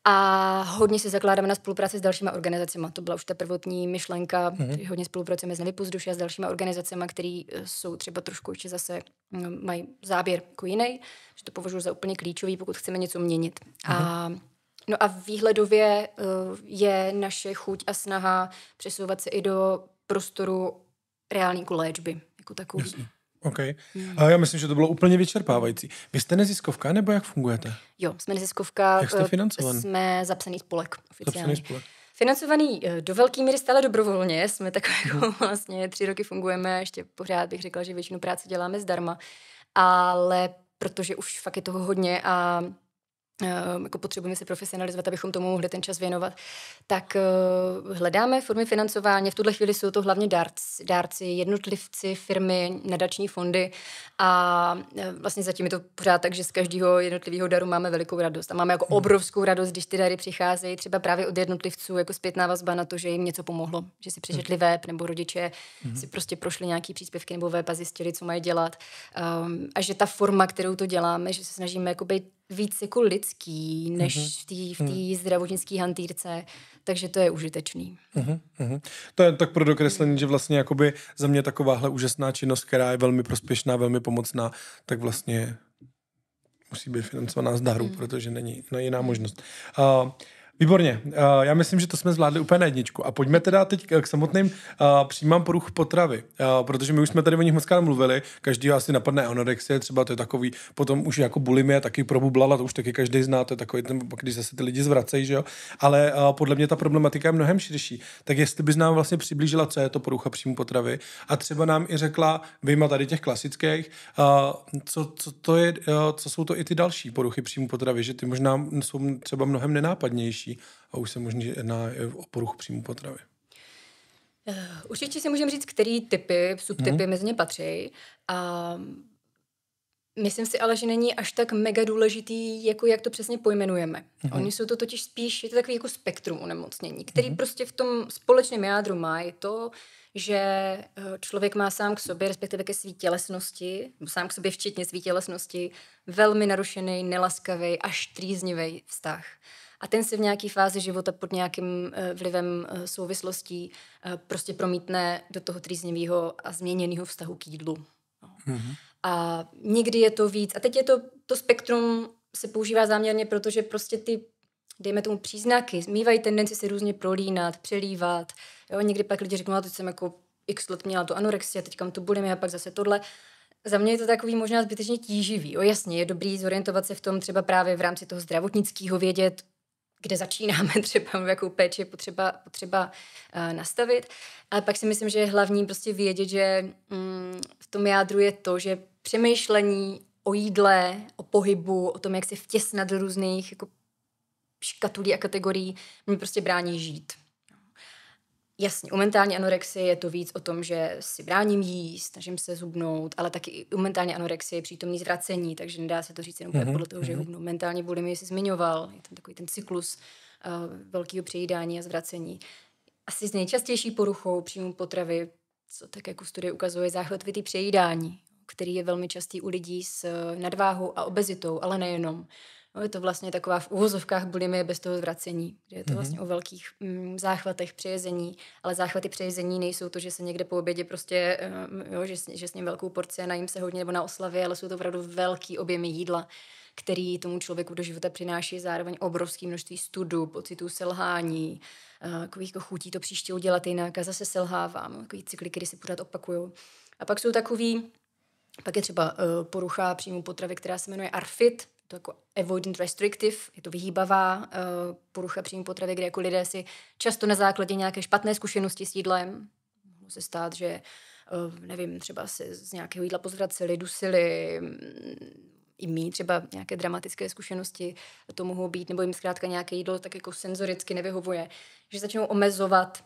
a hodně si zakládáme na spolupráci s dalšíma organizacemi. To byla už ta prvotní myšlenka. Mm-hmm. Hodně spolupracujeme s Nevypus duše a s dalšíma organizacemi, které eh, jsou třeba trošku ještě zase, mm, mají záběr jako jiný, že to považuji za úplně klíčový, pokud chceme něco měnit. Mm-hmm. A mhm. No a výhledově eh, je naše chuť a snaha přesouvat se i do prostoru reální jako léčby, jako takový. Jasně. OK. Hmm. A já myslím, že to bylo úplně vyčerpávající. Vy jste neziskovka, nebo jak fungujete? Jo, jsme neziskovka. Jak jste eh, financovaný? Jsme zapsaný spolek oficiálně. Zapsaný spolek. Financovaný eh, do velké míry stále dobrovolně, jsme takové jako hmm. vlastně tři roky fungujeme, ještě pořád bych řekla, že většinu práce děláme zdarma, ale protože už fakt je toho hodně a Ehm, jako potřebujeme si profesionalizovat, abychom tomu mohli ten čas věnovat, tak ehm, hledáme formy financování. V tuhle chvíli jsou to hlavně dárci, dárci jednotlivci, firmy, nadační fondy a ehm, vlastně zatím je to pořád tak, že z každého jednotlivého daru máme velikou radost. A máme jako hmm. obrovskou radost, když ty dary přicházejí třeba právě od jednotlivců jako zpětná vazba na to, že jim něco pomohlo, že si přečetli hmm. web nebo rodiče mm-hmm. si prostě prošli nějaký příspěvky nebo web a zjistili, co mají dělat. a že ta forma, kterou to děláme, že se snažíme jako být víc jako lidský, než v mhm. té v tý mhm. zdravotnické hantýrce, takže to je užitečný. Uhum. Uhum. To je tak pro dokreslení, že vlastně jakoby za mě takováhle úžasná činnost, která je velmi prospěšná, velmi pomocná, tak vlastně musí být financovaná z daru, mm. protože není no, jiná mhm. možnost. Uh, Výborně. Eh, já myslím, že to jsme zvládli úplně na jedničku. A pojďme teda teď k samotným eh, příjmám poruch potravy, eh, protože my už jsme tady o nich moc mluvili. Každý asi napadne anorexie, třeba to je takový, potom už jako bulimie taky probublala, to už taky každý zná, to je takový ten, když zase ty lidi zvracejí, že jo. Ale podle mě ta problematika je mnohem širší. Tak jestli bys nám vlastně přiblížila, co je to porucha příjmu potravy a třeba nám i řekla, vyjma tady těch klasických, co, co, to je, co jsou to i ty další poruchy příjmu potravy, že ty možná jsou třeba mnohem nenápadnější vyšší a už se možná jedná o poruch příjmu potravy. Eh, určitě si můžeme říct, který typy, subtypy hmm. mezi ně patří. A myslím si ale, že není až tak mega důležitý, jako jak to přesně pojmenujeme. Hmm. Oni jsou to totiž spíš, je to takový jako spektrum onemocnění, který hmm. prostě v tom společném jádru má. Je to, že eh, člověk má sám k sobě, respektive ke své tělesnosti, sám k sobě včetně své tělesnosti, velmi narušený, nelaskavý, až trýznivý vztah a ten se v nějaké fázi života pod nějakým eh, vlivem eh, souvislostí eh, prostě promítne do toho trýznivého a změněného vztahu k jídlu. Mm-hmm. A někdy je to víc. A teď je to, to spektrum se používá záměrně, protože prostě ty dejme tomu příznaky, mývají tendenci se různě prolínat, přelívat. Jo, někdy pak lidi řeknou, a teď jsem jako x let měla tu anorexii, teď kam to budeme, a pak zase tohle. Za mě je to takový možná zbytečně tíživý. O jasně, je dobrý zorientovat se v tom třeba právě v rámci toho zdravotnického vědět, kde začínáme třeba, jakou péči je potřeba, potřeba uh, nastavit. Ale pak si myslím, že je hlavní prostě vědět, že mm, v tom jádru je to, že přemýšlení o jídle, o pohybu, o tom, jak se vtěsnat do různých jako škatulí a kategorií, mi prostě brání žít. Jasně, u mentální anorexie je to víc o tom, že si bráním jíst, snažím se zubnout, ale taky u mentální anorexie je přítomný zvracení, takže nedá se to říct jenom mm-hmm. podle toho, že mhm. hubnu. Mentální bulimii si zmiňoval, je tam takový ten cyklus uh, eh, velkého přejídání a zvracení. Asi s nejčastější poruchou příjmu potravy, co tak jako studie ukazuje, záchvatvitý přejídání, který je velmi častý u lidí s eh, nadváhou a obezitou, ale nejenom. No, je to vlastně taková v úvozovkách bulimie bez toho zvracení, kde je to mm-hmm. vlastně o velkých mm, záchvatech přejezení, ale záchvaty přejezení nejsou to, že se někde po obědě prostě, mm, jo, že, že s ním velkou porci a najím se hodně nebo na oslavě, ale jsou to opravdu velký objemy jídla, který tomu člověku do života přináší zároveň obrovské množství studu, pocitů selhání, eh, takových jako chutí to příště udělat jinak a zase selhávám, no, takový cykly, které se pořád opakují. A pak jsou takový, pak je třeba eh, porucha příjmu potravy, která se jmenuje arfit to jako avoidant restrictive, je to vyhýbavá uh, porucha příjmu potravy, kde jako lidé si často na základě nějaké špatné zkušenosti s jídlem, mohlo se stát, že uh, nevím, třeba se z nějakého jídla pozvraceli, dusili, mm, i mý třeba nějaké dramatické zkušenosti to mohou být, nebo jim zkrátka nějaké jídlo tak jako senzoricky nevyhovuje, že začnou omezovat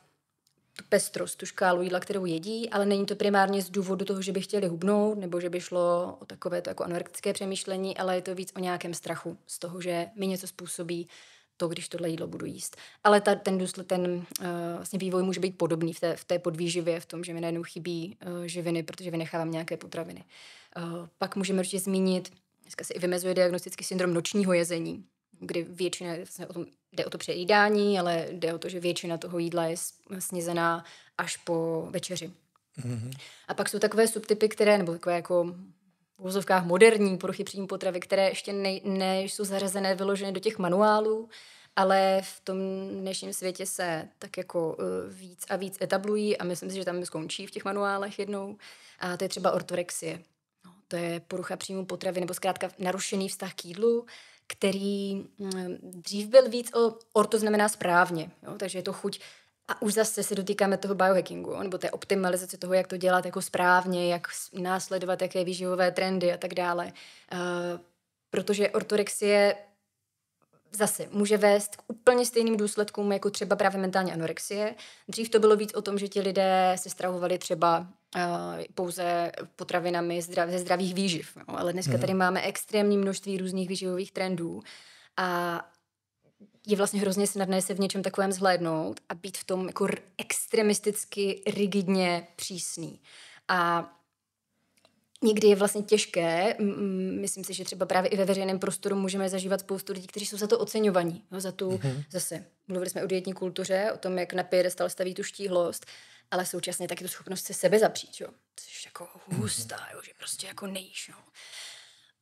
tu pestrost, tu škálu jídla, kterou jedí, ale není to primárně z důvodu toho, že by chtěli hubnout nebo že by šlo o takové to jako anorektické přemýšlení, ale je to víc o nějakém strachu z toho, že mi něco způsobí to, když tohle jídlo budu jíst. Ale ta, ten, důsled, ten uh, vlastně vývoj může být podobný v té, v té podvýživě, v tom, že mi najednou chybí uh, živiny, protože vynechávám nějaké potraviny. Uh, pak můžeme určitě zmínit, dneska se i vymezuje diagnostický syndrom nočního jezení, kdy většina vlastně o tom jde o to přejídání, ale jde o to, že většina toho jídla je snězená až po večeři. Mm-hmm. A pak jsou takové subtypy, které, nebo takové jako v úzovkách moderní poruchy příjmu potravy, které ještě nej, nejsou zařazené, vyložené do těch manuálů, ale v tom dnešním světě se tak jako eh, víc a víc etablují a myslím si, že tam skončí v těch manuálech jednou. A to je třeba ortorexie. No, to je porucha příjmu potravy nebo zkrátka narušený vztah k jídlu který mm, dřív byl víc o orto znamená správně, jo? takže je to chuť a už zase se dotýkáme toho biohackingu, nebo té optimalizace toho, jak to dělat jako správně, jak následovat jaké výživové trendy a tak dále. Eh, protože ortorexie zase může vést k úplně stejným důsledkům, jako třeba právě mentální anorexie. Dřív to bylo víc o tom, že ti lidé se strahovali třeba Eh, pouze potravinami ze zdravých výživ. No. Ale dneska mhm. tady máme extrémní množství různých výživových trendů a je vlastně hrozně snadné se v něčem takovém zhlédnout a být v tom jako extremisticky rigidně přísný. A někdy je vlastně těžké, myslím si, že třeba právě i ve veřejném prostoru můžeme zažívat spoustu lidí, kteří jsou za to oceňovaní, no, za tu mm-hmm. zase, mluvili jsme o dietní kultuře, o tom, jak na pědestal staví tu štíhlost ale současně taky tu schopnost se sebe zapřít, jo. Což jako hustá, jo, že prostě jako nejíš, jo. No.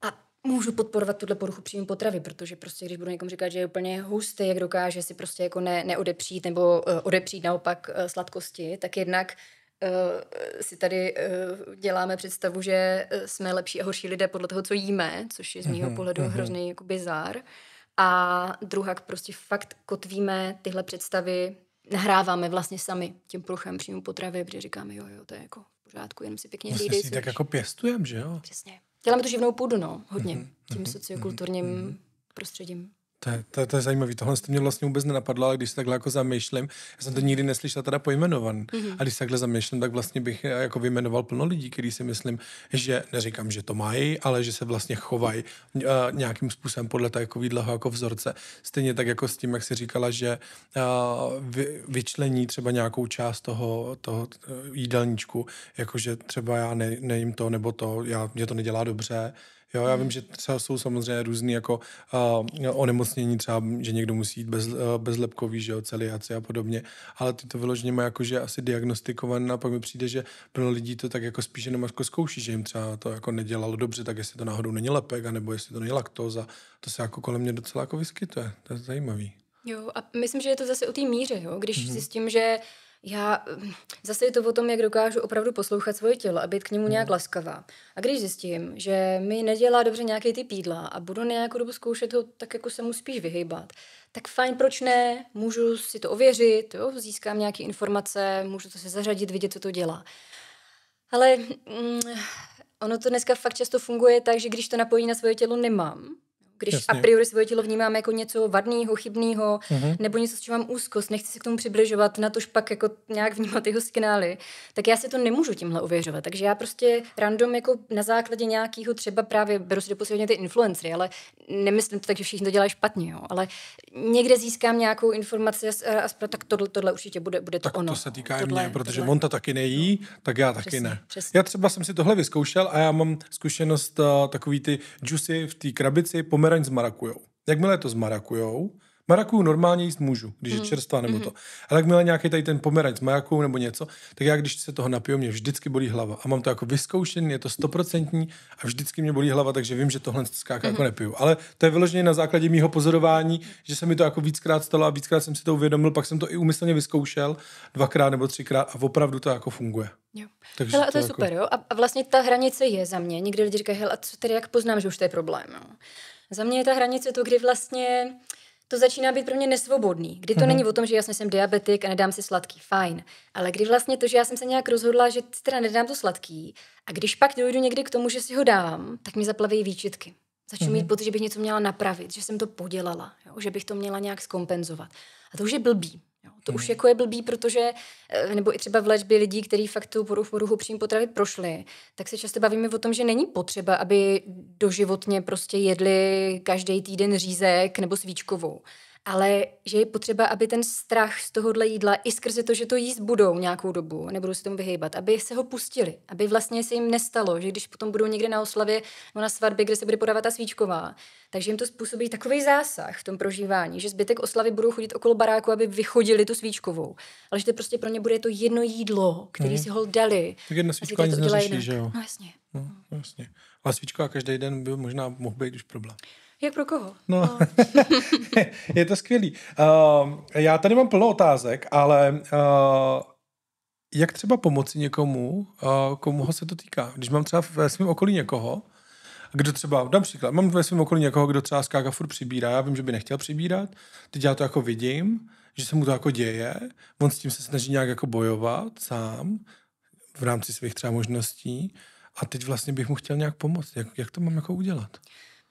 A můžu podporovat tuhle poruchu příjmu potravy, protože prostě když budu někomu říkat, že je úplně hustý, jak dokáže si prostě jako ne, neodepřít nebo uh, odepřít naopak uh, sladkosti, tak jednak uh, si tady uh, děláme představu, že jsme lepší a horší lidé podle toho, co jíme, což je z mého mhm, pohledu mm-hmm. hrozný jako bizár. A druhá, prostě fakt kotvíme tyhle představy nahráváme vlastně sami tím plochem přímo potravy, protože říkáme, jo, jo, to je jako v pořádku, jenom si pěkně hlídej. Vlastně si tak jako pěstujeme, že jo? Přesně. Děláme to živnou půdu, no, hodně. Mm-hmm. Tím mhm, sociokulturním mhm, mm-hmm. prostředím. To je, to, to je zajímavé, tohle to mě vlastně vůbec nenapadlo, ale když se takhle jako zamýšlím, já jsem to nikdy neslyšel teda pojmenovaný, mm-hmm. a když se takhle zamýšlím, tak vlastně bych eh, jako vyjmenoval plno lidí, kteří si myslím, že neříkám, že to mají, ale že se vlastně chovají uh, nějakým způsobem podle takového jako vzorce. Stejně tak jako s tím, jak si říkala, že uh, vy, vyčlení třeba nějakou část toho, toho jídelníčku, jakože třeba já ne, nejím to nebo to, já, mě to nedělá dobře, Jo, já vím, že třeba jsou samozřejmě různý jako uh, onemocnění, třeba, že někdo musí jít bez, uh, bezlepkový, že jo, celiaci a podobně, ale ty to vyloženě má jako, že asi diagnostikované a pak mi přijde, že plno lidí to tak jako spíš jenom jako zkouší, že jim třeba to jako nedělalo dobře, tak jestli to náhodou není lepek, anebo jestli to není laktóza, to se jako kolem mě docela jako vyskytuje, to je zajímavý. Jo, a myslím, že je to zase o té míře, jo, když mm-hmm. zjistím, že já hm, zase je to o tom, jak dokážu opravdu poslouchat svoje tělo a být k němu nějak hmm. laskavá. A když zjistím, že mi nedělá dobře nějaký ty pídla a budu nějakou dobu zkoušet ho tak jako se mu spíš vyhýbat, tak fajn, proč ne, můžu si to ověřit, jo? získám nějaké informace, můžu to se zařadit, vidět, co to dělá. Ale mm, ono to dneska fakt často funguje tak, že když to napojení na svoje tělo nemám, když Jasně. a priori svoje tělo vnímáme jako něco vadného, chybného, mm-hmm. nebo něco, s čím mám úzkost, nechci se k tomu přibližovat, na tož pak jako nějak vnímat jeho signály, tak já si to nemůžu tímhle uvěřovat. Takže já prostě random jako na základě nějakého třeba právě beru si do posledně ty influencery, ale nemyslím to tak, že všichni to dělají špatně, jo. ale někde získám nějakou informaci a zprat, tak tohle, tohle určitě bude, bude to tak ono. to se týká tohle, mě, protože tohle. on to taky nejí, no. tak já taky přesný, ne. Přesný. Já třeba jsem si tohle vyzkoušel a já mám zkušenost uh, takový ty juicy v té krabici, pomer pomeraň s marakujou. Jakmile je to s marakujou, marakuju normálně jíst můžu, když je mhm. čerstvá nebo mhm. to. Ale jakmile nějaký tady ten pomeraň s marakujou nebo něco, tak já když se toho napiju, mě vždycky bolí hlava. A mám to jako vyzkoušený, je to stoprocentní a vždycky mě bolí hlava, takže vím, že tohle skáka mm. jako mhm. nepiju. Ale to je vyloženě na základě mýho pozorování, že se mi to jako víckrát stalo a víckrát jsem si to uvědomil, pak jsem to i úmyslně vyzkoušel, dvakrát nebo třikrát a opravdu to jako funguje. Jo. Takže hele, to, to je jako... super, jo? A, a vlastně ta hranice je za mě. Někdy lidi říkají, hele, a co tedy, jak poznám, že už to je problém, jo? Za mě je ta hranice to, kdy vlastně to začíná být pro mě nesvobodný. Kdy to mm-hmm. není o tom, že já jsem diabetik a nedám si sladký, fajn. Ale kdy vlastně to, že já jsem se nějak rozhodla, že teda nedám to sladký, a když pak dojdu někdy k tomu, že si ho dám, tak mi zaplaví výčitky. Začnu mm-hmm. mít mhm. pocit, že bych něco měla napravit, že jsem to podělala, jo? že bych to měla nějak zkompenzovat. A to už je blbý. No, to už hmm. jako je blbý, protože, eh, nebo i třeba v léčbě lidí, kteří fakt tu poruchu, poruchu příjem potravy prošli, tak se často bavíme o tom, že není potřeba, aby doživotně prostě jedli každý týden řízek nebo svíčkovou ale že je potřeba, aby ten strach z tohohle jídla i skrze to, že to jíst budou nějakou dobu, nebudou se tomu vyhýbat, aby se ho pustili, aby vlastně se jim nestalo, že když potom budou někde na oslavě no na svatbě, kde se bude podávat ta svíčková, takže jim to způsobí takový zásah v tom prožívání, že zbytek oslavy budou chodit okolo baráku, aby vychodili tu svíčkovou, ale že to prostě pro ně bude to jedno jídlo, který hmm si ho dali. Tak jedna svíčka nic neřeší, že jo? No jasně. No, jasně. A svíčka každý den by možná mohl být už problém. Jak pro koho? No, no. je to skvělý. Uh, já tady mám plno otázek, ale uh, jak třeba pomoci někomu, uh, komu ho se to týká? Když mám třeba ve svém okolí někoho, kdo třeba, dám příklad, mám ve svém okolí někoho, kdo třeba skáka furt přibírá, já vím, že by nechtěl přibírat, teď já to jako vidím, že se mu to jako děje, on s tím se snaží nějak jako bojovat sám, v rámci svých třeba možností, a teď vlastně bych mu chtěl nějak pomoct. Jak, jak to mám jako udělat?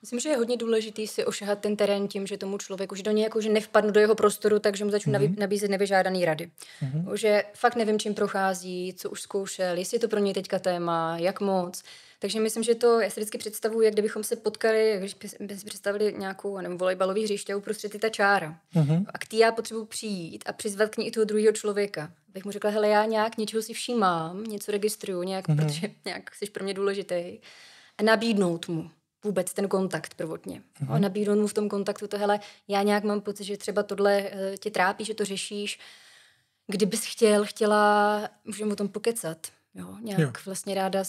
Myslím, že je hodně důležitý si ošahat ten terén tím, že tomu člověku, že do něj jako, že nevpadnu do jeho prostoru, takže mu začnu mm-hmm. nabízet nevyžádaný rady. Mm-hmm. Že fakt nevím, čím prochází, co už zkoušel, jestli je to pro něj teďka téma, jak moc. Takže myslím, že to, já si vždycky představuji, jak kdybychom se potkali, když by si představili nějakou nevím, volejbalový hřiště, uprostřed je ta čára. Mm-hmm. A k té já potřebuji přijít a přizvat k ní i toho druhého člověka. Bych mu řekla, hele, já nějak něčeho si všímám, něco registruju, nějak, mm-hmm. protože nějak jsi pro mě důležitý. A nabídnout mu vůbec ten kontakt prvotně. Mm-hmm. A mu v tom kontaktu to, hele, já nějak mám pocit, že třeba tohle eh, tě trápí, že to řešíš. Kdybys chtěl, chtěla, můžeme o tom pokecat. Jo? Nějak jo. vlastně ráda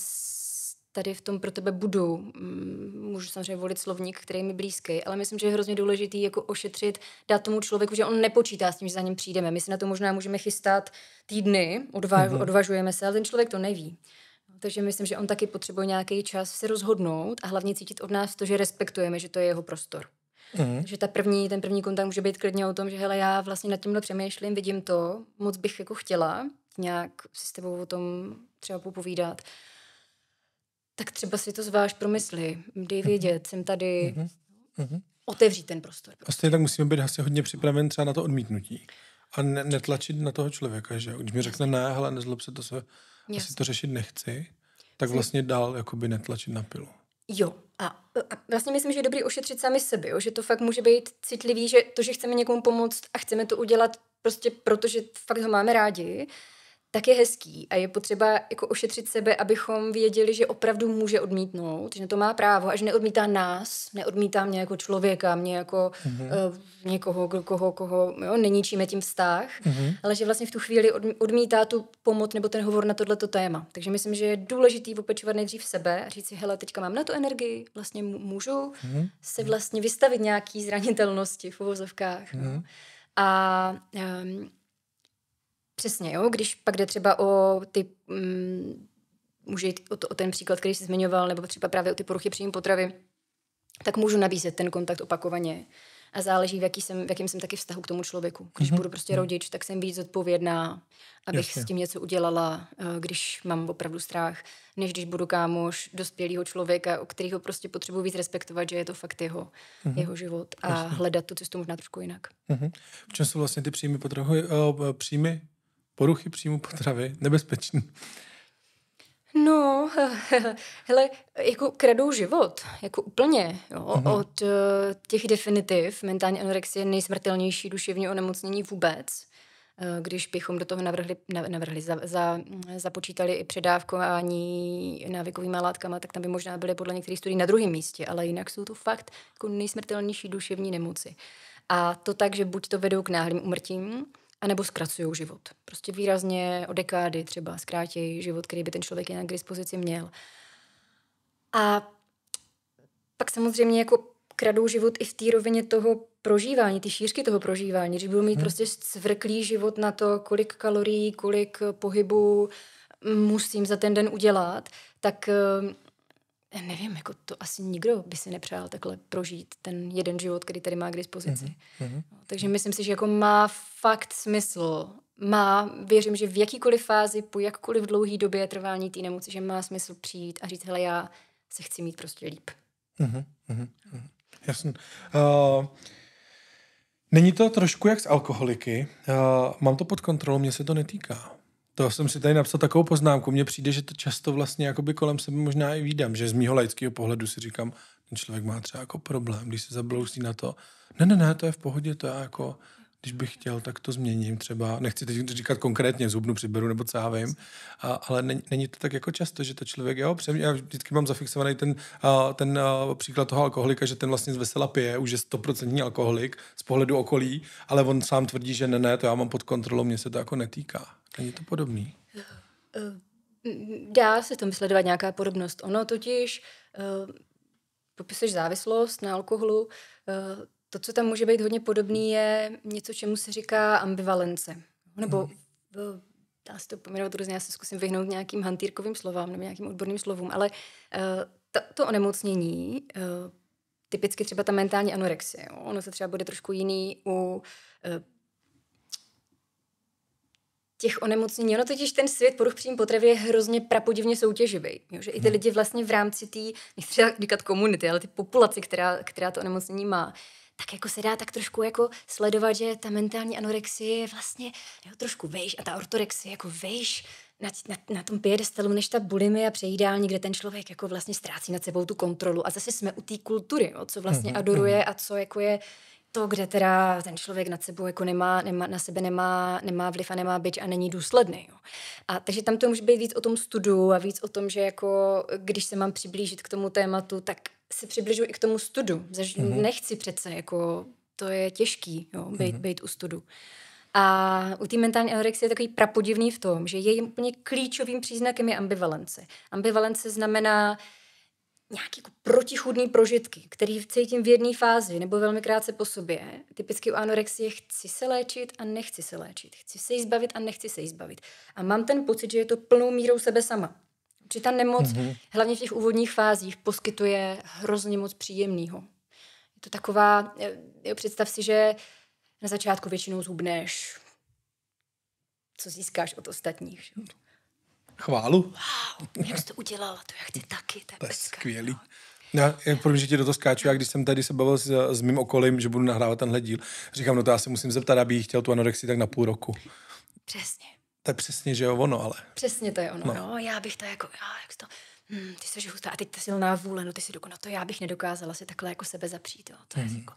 tady v tom pro tebe budu. Mm, můžu samozřejmě volit slovník, který je mi blízký, ale myslím, že je hrozně důležitý jako ošetřit, dát tomu člověku, že on nepočítá s tím, že za ním přijdeme. My se na to možná můžeme chystat týdny, odva- mhm. odvažujeme se, ale ten člověk to neví takže myslím, že on taky potřebuje nějaký čas se rozhodnout a hlavně cítit od nás to, že respektujeme, že to je jeho prostor. Mm. Že ta první, ten první kontakt může být klidně o tom, že hele, já vlastně nad tímhle přemýšlím, vidím to, moc bych jako chtěla nějak si s tebou o tom třeba popovídat. Tak třeba si to zváš, promysli, dej mhm. vědět, jsem tady, Mm-hmm. otevřít ten prostor. A stejně tak musíme být asi hodně připraven třeba na to odmítnutí. A ne, netlačit na toho člověka, že když mi řekne ne, hele, nezlob se, to se Jasně. asi to řešit nechci, tak vlastně dál jakoby netlačit na pilu. Jo, a, a vlastně myslím, že je dobrý ošetřit sami sebe, jo? že to fakt může být citlivý, že to, že chceme někomu pomoct a chceme to udělat prostě proto, že fakt ho máme rádi, tak je hezký a je potřeba jako ošetřit sebe, abychom věděli, že opravdu může odmítnout, že na to má právo a že neodmítá nás, neodmítá mě jako člověka, mě jako mm-hmm. uh, někoho, koho, koho jo, neníčíme tím vztah, mm-hmm. ale že vlastně v tu chvíli odmítá tu pomoc nebo ten hovor na tohleto téma. Takže myslím, že je důležitý opečovat nejdřív sebe a říct si, hele, teďka mám na to energii, vlastně můžu mm-hmm. se vlastně vystavit nějaký zranitelnosti v uvozovkách. Mm-hmm. No. Mhm. A um, Přesně, jo. Když pak jde třeba o ty mm, může jít o, to, o ten příklad, který jsi zmiňoval, nebo třeba právě o ty poruchy příjmu potravy, tak můžu nabízet ten kontakt opakovaně. A záleží, v, jaký jsem, v jakém jsem taky vztahu k tomu člověku. Když mm-hmm. budu prostě rodič, tak jsem víc odpovědná, abych Jasně. s tím něco udělala, eh, když mám opravdu strach, než když budu kámoš dospělého člověka, o kterého prostě potřebuji víc respektovat, že je to fakt jeho, mm-hmm. jeho život a Jasně. hledat tu cestu možná trošku jinak. Mm-hmm. V čem jsou vlastně ty příjmy, potrahu, uh, eh, příjmy poruchy příjmu potravy nebezpečný? No, hele, jako kradou život, jako úplně. Jo. Mhm. Od eh, těch definitiv mentální anorexie je nejsmrtelnější duševní onemocnění vůbec, eh, když bychom do toho navrhli, navrhli za, za, započítali i předávkování návykovými látkama, tak tam by možná byly podle některých studií na druhém místě, ale jinak jsou to fakt jako nejsmrtelnější duševní nemoci. A to tak, že buď to vedou k náhlým umrtím, a nebo zkracují život. Prostě výrazně o dekády třeba zkrátějí život, který by ten člověk jinak k dispozici měl. A pak samozřejmě jako kradou život i v té rovině toho prožívání, ty šířky toho prožívání. Když budu mít hmm. prostě cvrklý život na to, kolik kalorií, kolik pohybu musím za ten den udělat, tak nevím, jako to asi nikdo by si nepřál takhle prožít ten jeden život, který tady má k dispozici. Mm-hmm. No, takže myslím si, že jako má fakt smysl. Má, věřím, že v jakýkoliv fázi, po jakkoliv dlouhý době trvání té nemoci, že má smysl přijít a říct, hele, já se chci mít prostě líp. Mm-hmm. mm-hmm. Jasně. Uh... Není to trošku jak s alkoholiky. Uh, mám to pod kontrolou, mě se to netýká. To jsem si tady napsal takovou poznámku. Mně přijde, že to často vlastně jakoby kolem sebe možná i vídám, že z mýho laického pohledu si říkám, ten člověk má třeba jako problém, když se zablouzí na to, ne, ne, ne, to je v pohodě, to já jako když bych chtěl, tak to změním třeba, nechci teď říkat konkrétně, zubnu přiberu nebo co já vím, a, ale není, není to tak jako často, že to člověk, jo, přem, já vždycky mám zafixovaný ten, a, ten a, příklad toho alkoholika, že ten vlastně z vesela pije, už je stoprocentní alkoholik z pohledu okolí, ale on sám tvrdí, že ne, ne, to já mám pod kontrolou, mě se to jako netýká. Není to podobný? Eh, dá se tam sledovat nějaká podobnost. Ono totiž, uh, popisuješ závislost na alkoholu, uh, to, co tam může být hodně podobný, hmm. je něco, čemu se říká ambivalence. Nebo hmm. dá se to poměrovat různě, já se zkusím vyhnout nějakým hantýrkovým slovám nebo nějakým odborným slovům, ale eh, to, to onemocnění, eh, typicky třeba ta mentální anorexie, jo? ono se třeba bude trošku jiný u eh, těch onemocnění. Ono totiž ten svět poruch příjmu potravy je hrozně prapodivně soutěživý. Jo? Že i ty hmm. lidi vlastně v rámci té, nechci říkat komunity, ale ty populace, která, která to onemocnění má, tak jako se dá tak trošku jako sledovat, že ta mentální anorexie je vlastně jo, trošku vejš a ta ortorexie jako vejš na, na, na tom pědestelu než ta bulimie a přejídání, kde ten člověk jako vlastně ztrácí nad sebou tu kontrolu. A zase jsme u té kultury, jo, co vlastně mhm, adoruje mhm. a co jako je to, kde teda ten člověk nad sebou jako nemá, nemá na sebe nemá, nemá vliv a nemá byč a není důsledný. Jo. A takže tam to může být víc o tom studu a víc o tom, že jako když se mám přiblížit k tomu tématu, tak se přibližuji i k tomu studu. Zaž mm-hmm. Nechci přece, jako to je těžký, jo, být, mm-hmm. být u studu. A u té mentální anorexie je takový prapodivný v tom, že jejím úplně klíčovým příznakem je ambivalence. Ambivalence znamená nějaké jako protichudné prožitky, které cítím v jedné fázi nebo velmi krátce po sobě. Typicky u anorexie chci se léčit a nechci se léčit. Chci se jí zbavit a nechci se jí zbavit. A mám ten pocit, že je to plnou mírou sebe sama. Že ta nemoc, mm-hmm. hlavně v těch úvodních fázích, poskytuje hrozně moc příjemného. Je to taková, eh, jo, představ si, že na začátku většinou zhubneš, co získáš od ostatních. Že? Chválu. Wow, jak jsi to udělala, to já chci taky, to je, to je skvělý. No. Já, že ti do toho skáču, já když jsem tady se bavil s, s mým okolím, že budu nahrávat tenhle díl, říkám, no to já se musím zeptat, abych chtěl tu anorexii tak na půl roku. Přesně to je přesně, že jo, ono, ale. Přesně to je ono, no, no já bych to jako, já, jak to, hm, ty jsi hustá, a teď ta silná vůle, no ty si dokonal, to já bych nedokázala si takhle jako sebe zapřít, jo, to mm-hmm. je mhm. jako.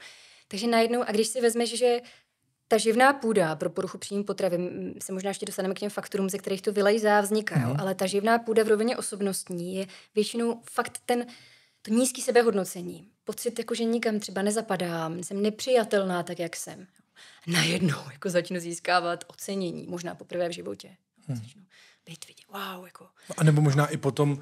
Takže najednou, a když si vezmeš, že ta živná půda pro poruchu příjmu potravy, hm, se možná ještě dostaneme k těm fakturům, ze kterých to vylejzá, vzniká, mm-hmm. jo, mhm. ale ta živná půda v rovině osobnostní je většinou fakt ten, to nízký sebehodnocení. Pocit, jako že nikam třeba nezapadám, jsem nepřijatelná tak, jak jsem najednou jako začnu získávat ocenění, možná poprvé v životě. No, hmm. Začnu být vidět, wow, jako. A nebo možná i potom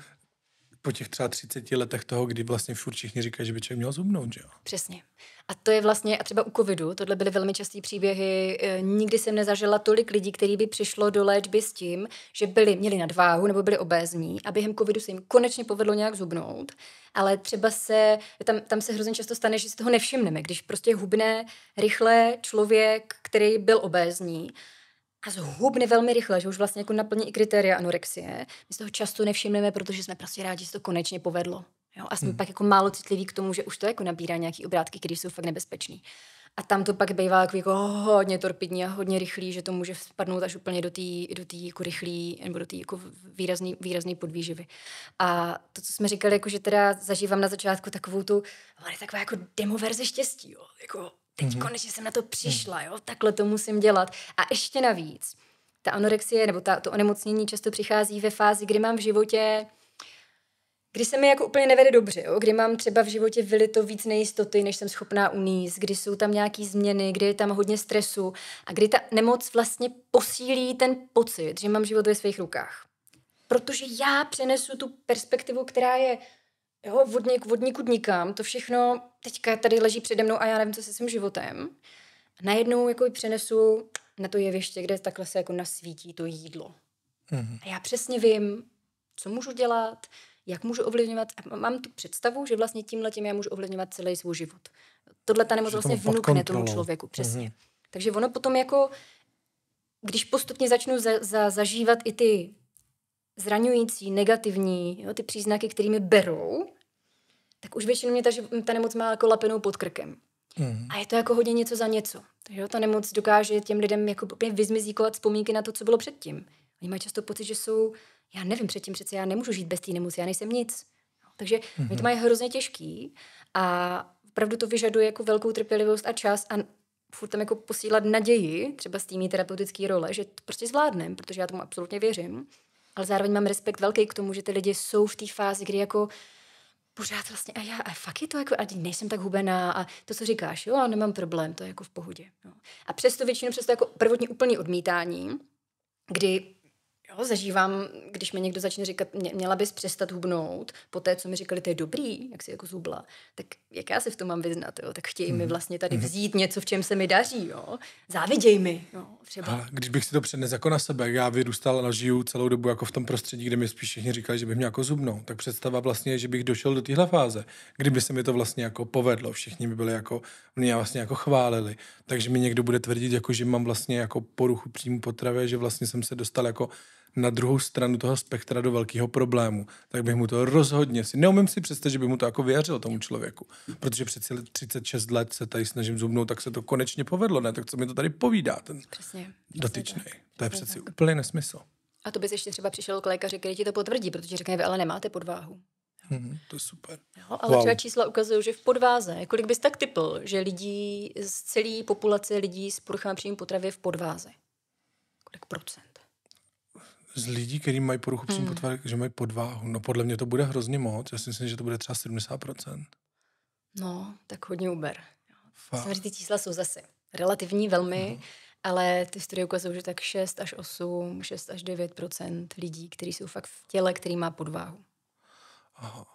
po těch třeba 30 letech toho, kdy vlastně furt všichni říkají, že by člověk měl zubnout, že jo? Přesně. A to je vlastně, a třeba u covidu, tohle byly velmi časté příběhy, eh, nikdy jsem nezažila tolik lidí, který by přišlo do léčby s tím, že byli, měli nadváhu nebo byli obézní a během covidu se jim konečně povedlo nějak zubnout, ale třeba se, tam, tam se hrozně často stane, že si toho nevšimneme, když prostě hubne rychle člověk, který byl obézní, a zhubne velmi rychle, že už vlastně jako naplní i kritéria anorexie. My z toho často nevšimneme, protože jsme prostě rádi, že se to konečně povedlo. Jo? A jsme hmm. pak jako málo citliví k tomu, že už to jako nabírá nějaký obrátky, které jsou fakt nebezpečný. A tam to pak bývá jako, jako hodně torpidní a hodně rychlý, že to může spadnout až úplně do té do tý jako rychlý nebo do té jako výrazný, výrazný podvýživy. A to, co jsme říkali, jako, že teda zažívám na začátku takovou tu, ale taková jako demo verze štěstí, jo? jako teď mm-hmm. konečně jsem na to přišla, mhm. jo? takhle to musím dělat. A ještě navíc, ta anorexie nebo ta, to onemocnění často přichází ve fázi, kdy mám v životě kdy se mi jako úplně nevede dobře, jo? kdy mám třeba v životě vylito víc nejistoty, než jsem schopná uníst, kdy jsou tam nějaké změny, kdy je tam hodně stresu a kdy ta nemoc vlastně posílí ten pocit, že mám život ve svých rukách. Protože já přenesu tu perspektivu, která je jo, vodník, vodníku nikam, to všechno teďka tady leží přede mnou a já nevím, co se svým životem. A najednou jako přenesu na to jeviště, kde takhle se jako nasvítí to jídlo. Mm-hmm. A já přesně vím, co můžu dělat, jak můžu ovlivňovat, a mám tu představu, že vlastně tímhle tím já můžu ovlivňovat celý svůj život. Tohle ta nemoc vlastně vnukne tomu člověku, mhm. přesně. Mm-hmm. Takže ono potom jako, když postupně začnu za, za, zažívat i ty zraňující, negativní, jo, ty příznaky, kterými berou, tak už většinou mě ta, ta nemoc má jako lapenou pod krkem. Mm. A je to jako hodně něco za něco. jo, ta nemoc dokáže těm lidem jako vyzmizíkovat vzpomínky na to, co bylo předtím. Oni mají často pocit, že jsou já nevím předtím přece, já nemůžu žít bez té nemoci, já nejsem nic. Takže mm-hmm. mi to mhm. mají hrozně těžký a opravdu to vyžaduje jako velkou trpělivost a čas a furt tam jako posílat naději, třeba s tím terapeutický role, že to prostě zvládnem, protože já tomu absolutně věřím, ale zároveň mám respekt velký k tomu, že ty lidi jsou v té fázi, kdy jako pořád vlastně, a já, a fakt je to jako, a nejsem tak hubená, a to, co říkáš, jo, a nemám problém, to je jako v pohodě. Jo. A přesto většinou přesto jako prvotní úplný odmítání, kdy Jo, zažívám, když mi někdo začne říkat, mě, měla bys přestat hubnout, po té, co mi říkali, to je dobrý, jak si jako zubla, tak jak já se v tom mám vyznat, jo? tak chtějí mm. mi mhm. vlastně tady mhm. vzít něco, v čem se mi daří, jo? záviděj mi. Jo, třeba. A když bych si to přednes jako na sebe, já vyrůstal a žiju celou dobu jako v tom prostředí, kde mi spíš všichni říkali, že bych měl jako zubnou, tak představa vlastně, že bych došel do téhle fáze, kdyby se mi to vlastně jako povedlo, všichni by byli jako, mě vlastně jako chválili, takže mi někdo bude tvrdit, jako, že mám vlastně jako poruchu příjmu potravy, že vlastně jsem se dostal jako na druhou stranu toho spektra do velkého problému, tak bych mu to rozhodně si, neumím si představit, že by mu to jako vyjařilo tomu člověku, protože přeci 36 let se tady snažím zubnout, tak se to konečně povedlo, ne? Tak co mi to tady povídá ten přesně, dotyčný. Přesně to je přesně přeci tak. úplně nesmysl. A to bys ještě třeba přišel k lékaři, který ti to potvrdí, protože řekne, vy ale nemáte podváhu. Hmm, to je super. Jo, ale wow. třeba čísla ukazují, že v podváze, kolik bys tak typl, že lidí z celé populace lidí s poruchami příjmu potravy v podváze? Kolik procent? z lidí, kteří mají poruchu příjmu hmm. potvaru, že mají podváhu. No podle mě to bude hrozně moc. Já si myslím, že to bude třeba 70%. No, tak hodně uber. Samozřejmě ty čísla jsou zase relativní velmi, hmm. ale ty studie ukazují, že tak 6 až 8, 6 až 9 lidí, kteří jsou fakt v těle, který má podváhu. Aha.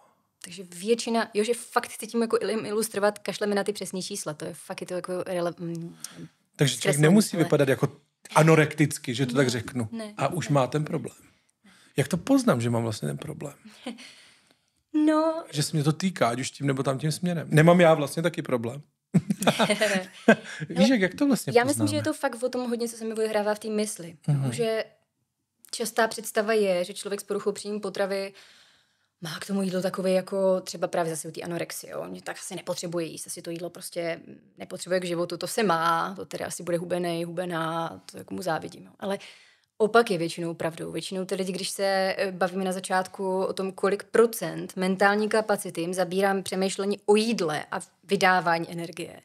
Takže většina, jo, že fakt chci tím jako ilustrovat, kašleme na ty přesní čísla, to je fakt je to jako rele, mm, Takže člověk nemusí ale... vypadat jako Anorekticky, že to ne, tak řeknu. Ne, a už ne, má ten problém. Jak to poznám, že mám vlastně ten problém? No. Že se mě to týká, ať už tím nebo tam tím směrem. Nemám já vlastně taky problém. Víš, jak, jak to vlastně Já poznáme? myslím, že je to fakt o tom hodně, co se mi vyhrává v té mysli. Uh-huh. Že častá představa je, že člověk s poruchou příjmu potravy uh, má k tomu jídlo takové jako třeba právě zase u té anorexie, jo. Mě tak asi nepotřebuje jíst, asi to jídlo prostě nepotřebuje k životu, to se má, to tedy asi bude hubený, hubená, to jako mu závidím. Jo. Ale opak je většinou pravdou. Většinou tedy, když se e, bavíme na začátku o tom, kolik procent mentální kapacity jim zabírám přemýšlení o jídle a vydávání energie,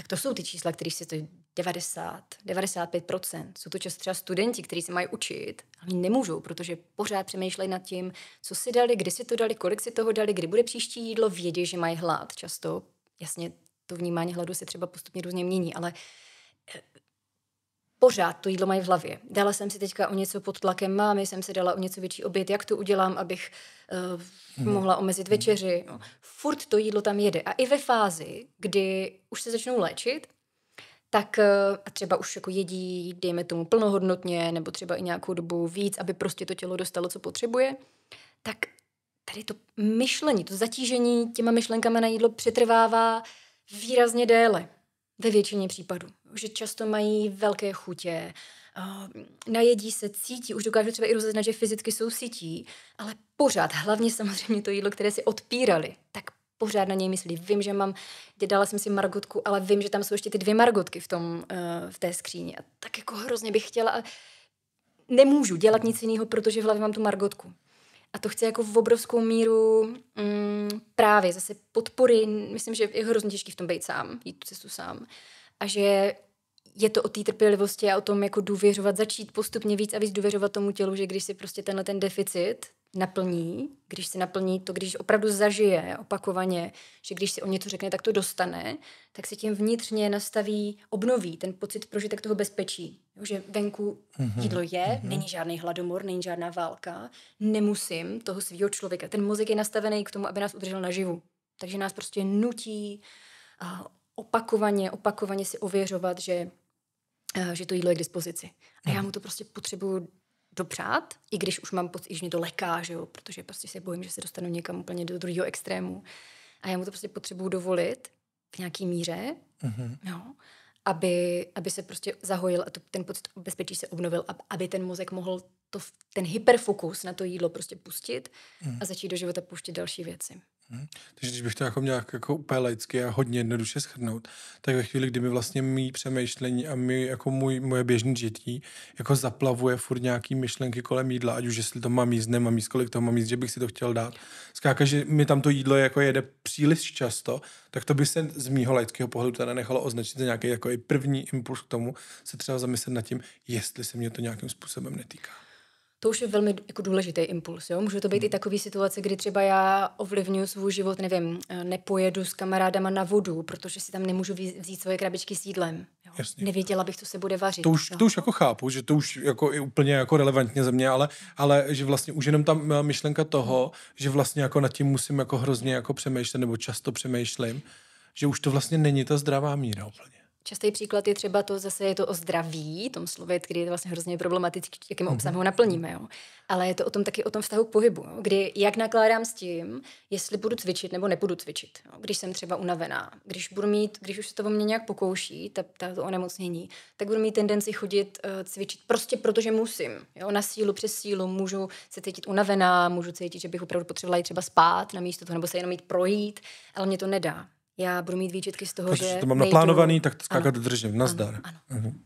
tak to jsou ty čísla, které si to 90, 95%. Jsou to často třeba studenti, kteří se mají učit, ale nemůžou, protože pořád přemýšlejí nad tím, co si dali, kdy si to dali, kolik si toho dali, kdy bude příští jídlo, vědí, že mají hlad často. Jasně, to vnímání hladu se třeba postupně různě mění, ale pořád to jídlo mají v hlavě. Dala jsem si teďka o něco pod tlakem mámy, jsem si dala o něco větší oběd, jak to udělám, abych uh, hmm. mohla omezit mhm. večeři. No. Furt to jídlo tam jede. A i ve fázi, kdy už se začnou léčit, tak eh, a třeba už jako jedí, dejme tomu plnohodnotně, nebo třeba i nějakou dobu víc, aby prostě to tělo dostalo, co potřebuje, tak tady to myšlení, to zatížení těma myšlenkami na jídlo přetrvává výrazně déle ve většině případů že často mají velké chutě, mm, najedí se, cítí, už dokážu třeba i rozeznat, že fyzicky jsou sítí, ale pořád, hlavně samozřejmě to jídlo, které si odpírali, tak pořád na něj myslí. Vím, že mám, dala jsem si margotku, ale vím, že tam jsou ještě ty dvě margotky v, tom, eh, v té skříni. A tak jako hrozně bych chtěla nemůžu dělat nic jiného, protože v hlavě mám tu margotku. A to chce jako v obrovskou míru mm, právě zase podpory. Myslím, že je hrozně těžký v tom být sám, jít tu cestu sám a že je to o té trpělivosti a o tom jako důvěřovat, začít postupně víc a víc důvěřovat tomu tělu, že když si prostě tenhle ten deficit naplní, když si naplní to, když opravdu zažije opakovaně, že když si o něco řekne, tak to dostane, tak se tím vnitřně nastaví, obnoví ten pocit prožitek toho bezpečí. Že venku mhm. jídlo je, mm-hmm. není žádný hladomor, není žádná válka, nemusím toho svého člověka. Ten mozek je nastavený k tomu, aby nás udržel naživu. Takže nás prostě nutí opakovaně, opakovaně si ověřovat, že, eh, že to jídlo je k dispozici. A já hmm. mu to prostě potřebuju dopřát, i když už mám pocit, že mě to leká, že jo, protože prostě se bojím, že se dostanu někam úplně do druhého extrému. A já mu to prostě potřebuju dovolit v nějaký míře, mm-hmm. no, aby, aby se prostě zahojil a to, ten pocit bezpečí se obnovil, aby ten mozek mohl to, ten hyperfokus na to jídlo prostě pustit mm. a začít do života pustit další věci. Hmm. Takže když bych to jako měl jako úplně laicky a hodně jednoduše schrnout, tak ve chvíli, kdy mi vlastně mý přemýšlení a mý, jako můj, moje běžný žití jako zaplavuje furt nějaký myšlenky kolem jídla, ať už jestli to mám jíst, nemám jíst, kolik to mám jíst, že bych si to chtěl dát. Zkáka, že mi tam to jídlo jako jede příliš často, tak to by se z mýho laického pohledu teda nechalo označit za nějaký jako i první impuls k tomu, se třeba zamyslet nad tím, jestli se mě to nějakým způsobem netýká to už je velmi jako důležitý impuls. Jo? Může to být hmm. i takový situace, kdy třeba já ovlivňuji svůj život, nevím, eh, nepojedu s kamarádama na vodu, protože si tam nemůžu vzít svoje krabičky s jídlem. Jo? Jasně. Nevěděla bych, co se bude vařit. To už, to už jako chápu, že to už jako je úplně jako relevantně ze mě, ale, ale že vlastně už jenom ta myšlenka toho, že vlastně jako nad tím musím jako hrozně jako přemýšlet nebo často přemýšlím, že už to vlastně není ta zdravá míra úplně. Častý příklad je třeba to, zase je to o zdraví, tom slově, kdy je to vlastně hrozně problematický, jakým mhm. obsahem ho naplníme. Jo. Ale je to o tom taky o tom vztahu k pohybu, jo. kdy jak nakládám s tím, jestli budu cvičit nebo nebudu cvičit. Jo. Když jsem třeba unavená, když budu mít, když už se to o mě nějak pokouší, ta, ta to onemocnění, tak budu mít tendenci chodit uh, cvičit prostě protože musím. Jo. Na sílu, přes sílu můžu se cítit unavená, můžu cítit, že bych opravdu potřebovala třeba spát na místo toho, nebo se jenom jít projít, ale mě to nedá já budu mít výčitky z toho, Protože že to mám nejdu... naplánovaný, tak to skákat ano. držím, nazdar. Ano, ano. Mhm.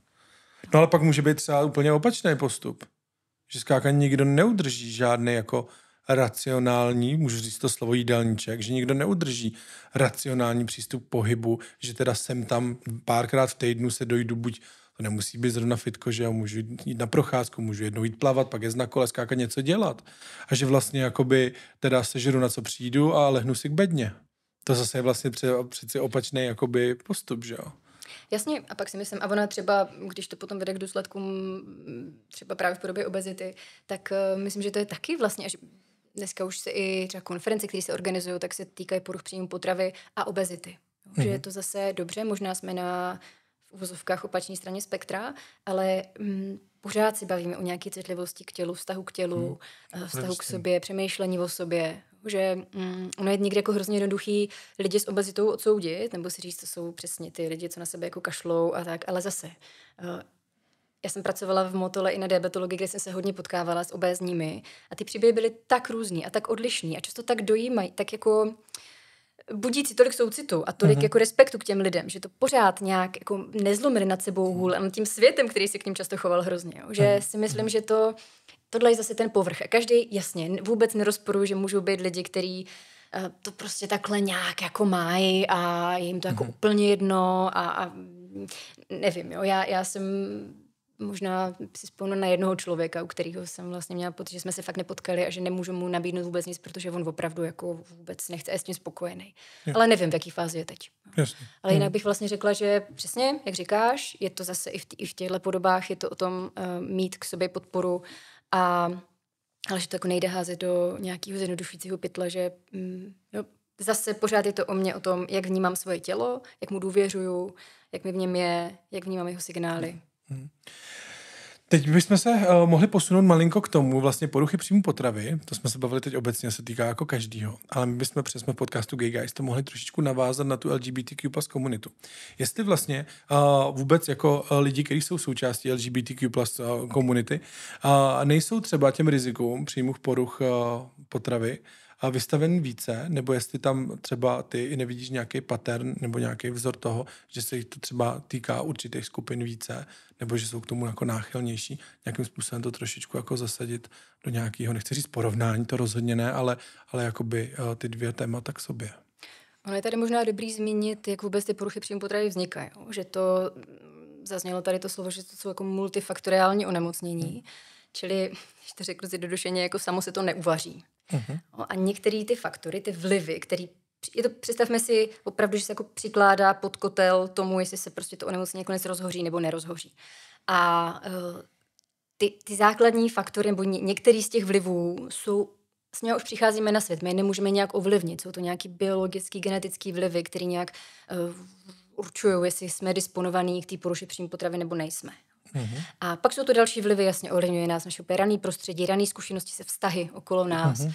No ale pak může být třeba úplně opačný postup, že skákání nikdo neudrží žádný jako racionální, můžu říct to slovo jídelníček, že nikdo neudrží racionální přístup k pohybu, že teda jsem tam párkrát v týdnu se dojdu buď to nemusí být zrovna fitko, že já můžu jít na procházku, můžu jednou jít plavat, pak je na kole, skákat, něco dělat. A že vlastně jakoby teda sežeru na co přijdu a lehnu si k bedně. To zase je vlastně třeba přeci opačný jakoby postup, že jo? Jasně, a pak si myslím, a ona třeba, když to potom vede k důsledkům třeba právě v podobě obezity, tak uh, myslím, že to je taky vlastně, až dneska už se i třeba konference, které se organizují, tak se týkají poruch příjmu potravy a obezity. Mm-hmm. Že mhm. je to zase dobře, možná jsme na v uvozovkách opační straně spektra, ale mm, pořád si bavíme o nějaké citlivosti k tělu, vztahu k tělu, mm, vztahu Vždy. k sobě, přemýšlení o sobě že mm, ono je někde jako hrozně jednoduchý lidi s obezitou odsoudit, nebo si říct, to jsou přesně ty lidi, co na sebe jako kašlou a tak, ale zase uh, já jsem pracovala v Motole i na diabetologii, kde jsem se hodně potkávala s obézními a ty příběhy byly tak různý a tak odlišný a často tak dojímají, tak jako budící tolik soucitu a tolik uh-huh. jako respektu k těm lidem, že to pořád nějak jako nezlomili nad sebou hůl a nad tím světem, který se k ním často choval hrozně. Jo? Že uh-huh. si myslím, mhm. že to Tohle je zase ten povrch. A každý, jasně, vůbec nerozporuji, že můžou být lidi, kteří eh, to prostě takhle nějak jako mají a je jim to jako mm-hmm. úplně jedno a, a mm, nevím, jo, já, já jsem možná si vzpomínám na jednoho člověka, u kterého jsem vlastně měla pocit, že jsme se fakt nepotkali a že nemůžu mu nabídnout vůbec nic, protože on opravdu jako vůbec nechce a je s tím spokojený. Jo. Ale nevím, v jaký fázi je teď. Jasně. Ale jinak mhm. bych vlastně řekla, že přesně, jak říkáš, je to zase i v, t- i v těchto podobách, je to o tom uh, mít k sobě podporu a, ale že to jako nejde házet do nějakého zjednodušujícího pytla, že mm, no, zase pořád je to o mě, o tom, jak vnímám svoje tělo, jak mu důvěřuju, jak mi v něm je, jak vnímám jeho signály. Hmm. Teď bychom se uh, mohli posunout malinko k tomu, vlastně poruchy příjmu potravy, to jsme se bavili teď obecně, se týká jako každýho, ale my bychom přesně v podcastu Gay Guys to mohli trošičku navázat na tu LGBTQ plus komunitu. Jestli vlastně uh, vůbec jako eh, lidi, kteří jsou součástí LGBTQ plus komunity, uh, nejsou třeba těm rizikům příjmu poruch uh, potravy, vystaven více, nebo jestli tam třeba ty i nevidíš nějaký pattern nebo nějaký vzor toho, že se jich to třeba týká určitých skupin více, nebo že jsou k tomu jako náchylnější, nějakým způsobem to trošičku jako zasadit do nějakého, nechci říct porovnání, to rozhodně ne, ale, ale jakoby eh, ty dvě témata k sobě. Ono je tady možná dobrý zmínit, jak vůbec ty poruchy příjmu potravy vznikají. Že to, mm, zaznělo tady to slovo, že to jsou jako multifaktoriální onemocnění. Hmm. Čili, když to řeknu zjednodušeně, jako samo se to neuvaří. Mm-hmm. A některé ty faktory, ty vlivy, který je to, představme si opravdu, že se jako přikládá pod kotel tomu, jestli se prostě to onemocnění nakonec rozhoří nebo nerozhoří. A e, ty, ty základní faktory nebo některý z těch vlivů jsou s něho už přicházíme na svět, my je nemůžeme nějak ovlivnit. Jsou to nějaký biologický, genetický vlivy, které nějak uh, určují, jestli jsme disponovaní k té poruše příjmu potravy nebo nejsme. Mm-hmm. A pak jsou to další vlivy, jasně ovlivňuje nás naše rané prostředí, rané zkušenosti se vztahy okolo nás. Mm-hmm.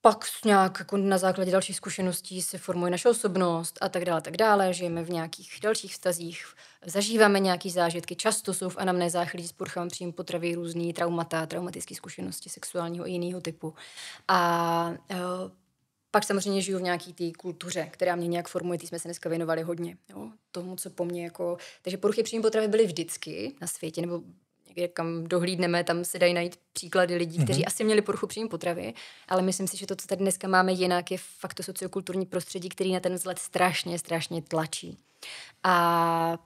Pak nějak jako na základě dalších zkušeností se formuje naše osobnost a tak dále, tak dále. Žijeme v nějakých dalších vztazích, zažíváme nějaké zážitky. Často jsou v anamnézách lidí s poruchami příjmu potravy různý traumata, traumatické zkušenosti sexuálního i jiného typu. A eh, pak samozřejmě žiju v nějaké té kultuře, která mě nějak formuje, ty jsme se dneska věnovali hodně. Jo? Tomu, co po mně jako... Takže poruchy příjmu potravy byly vždycky na světě, nebo někde kam dohlídneme, tam se dají najít příklady lidí, kteří mm-hmm. asi měli poruchu příjmu potravy, ale myslím si, že to, co tady dneska máme jinak, je fakt to sociokulturní prostředí, který na ten vzhled strašně, strašně tlačí. A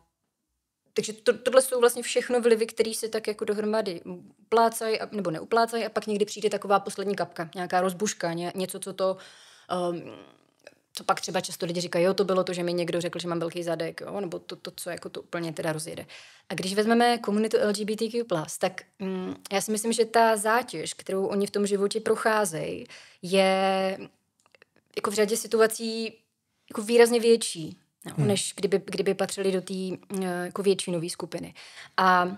takže to, tohle jsou vlastně všechno vlivy, které se tak jako dohromady plácají nebo neuplácají a pak někdy přijde taková poslední kapka, nějaká rozbuška, ně, něco, co to Um, to pak třeba často lidi říkají, jo, to bylo to, že mi někdo řekl, že mám velký zadek, jo, nebo to, to co jako to úplně teda rozjede. A když vezmeme komunitu LGBTQ+, tak mm, já si myslím, že ta zátěž, kterou oni v tom životě procházejí, je jako v řadě situací jako výrazně větší, no, hmm. než kdyby, kdyby patřili do té eh, jako většinové skupiny. A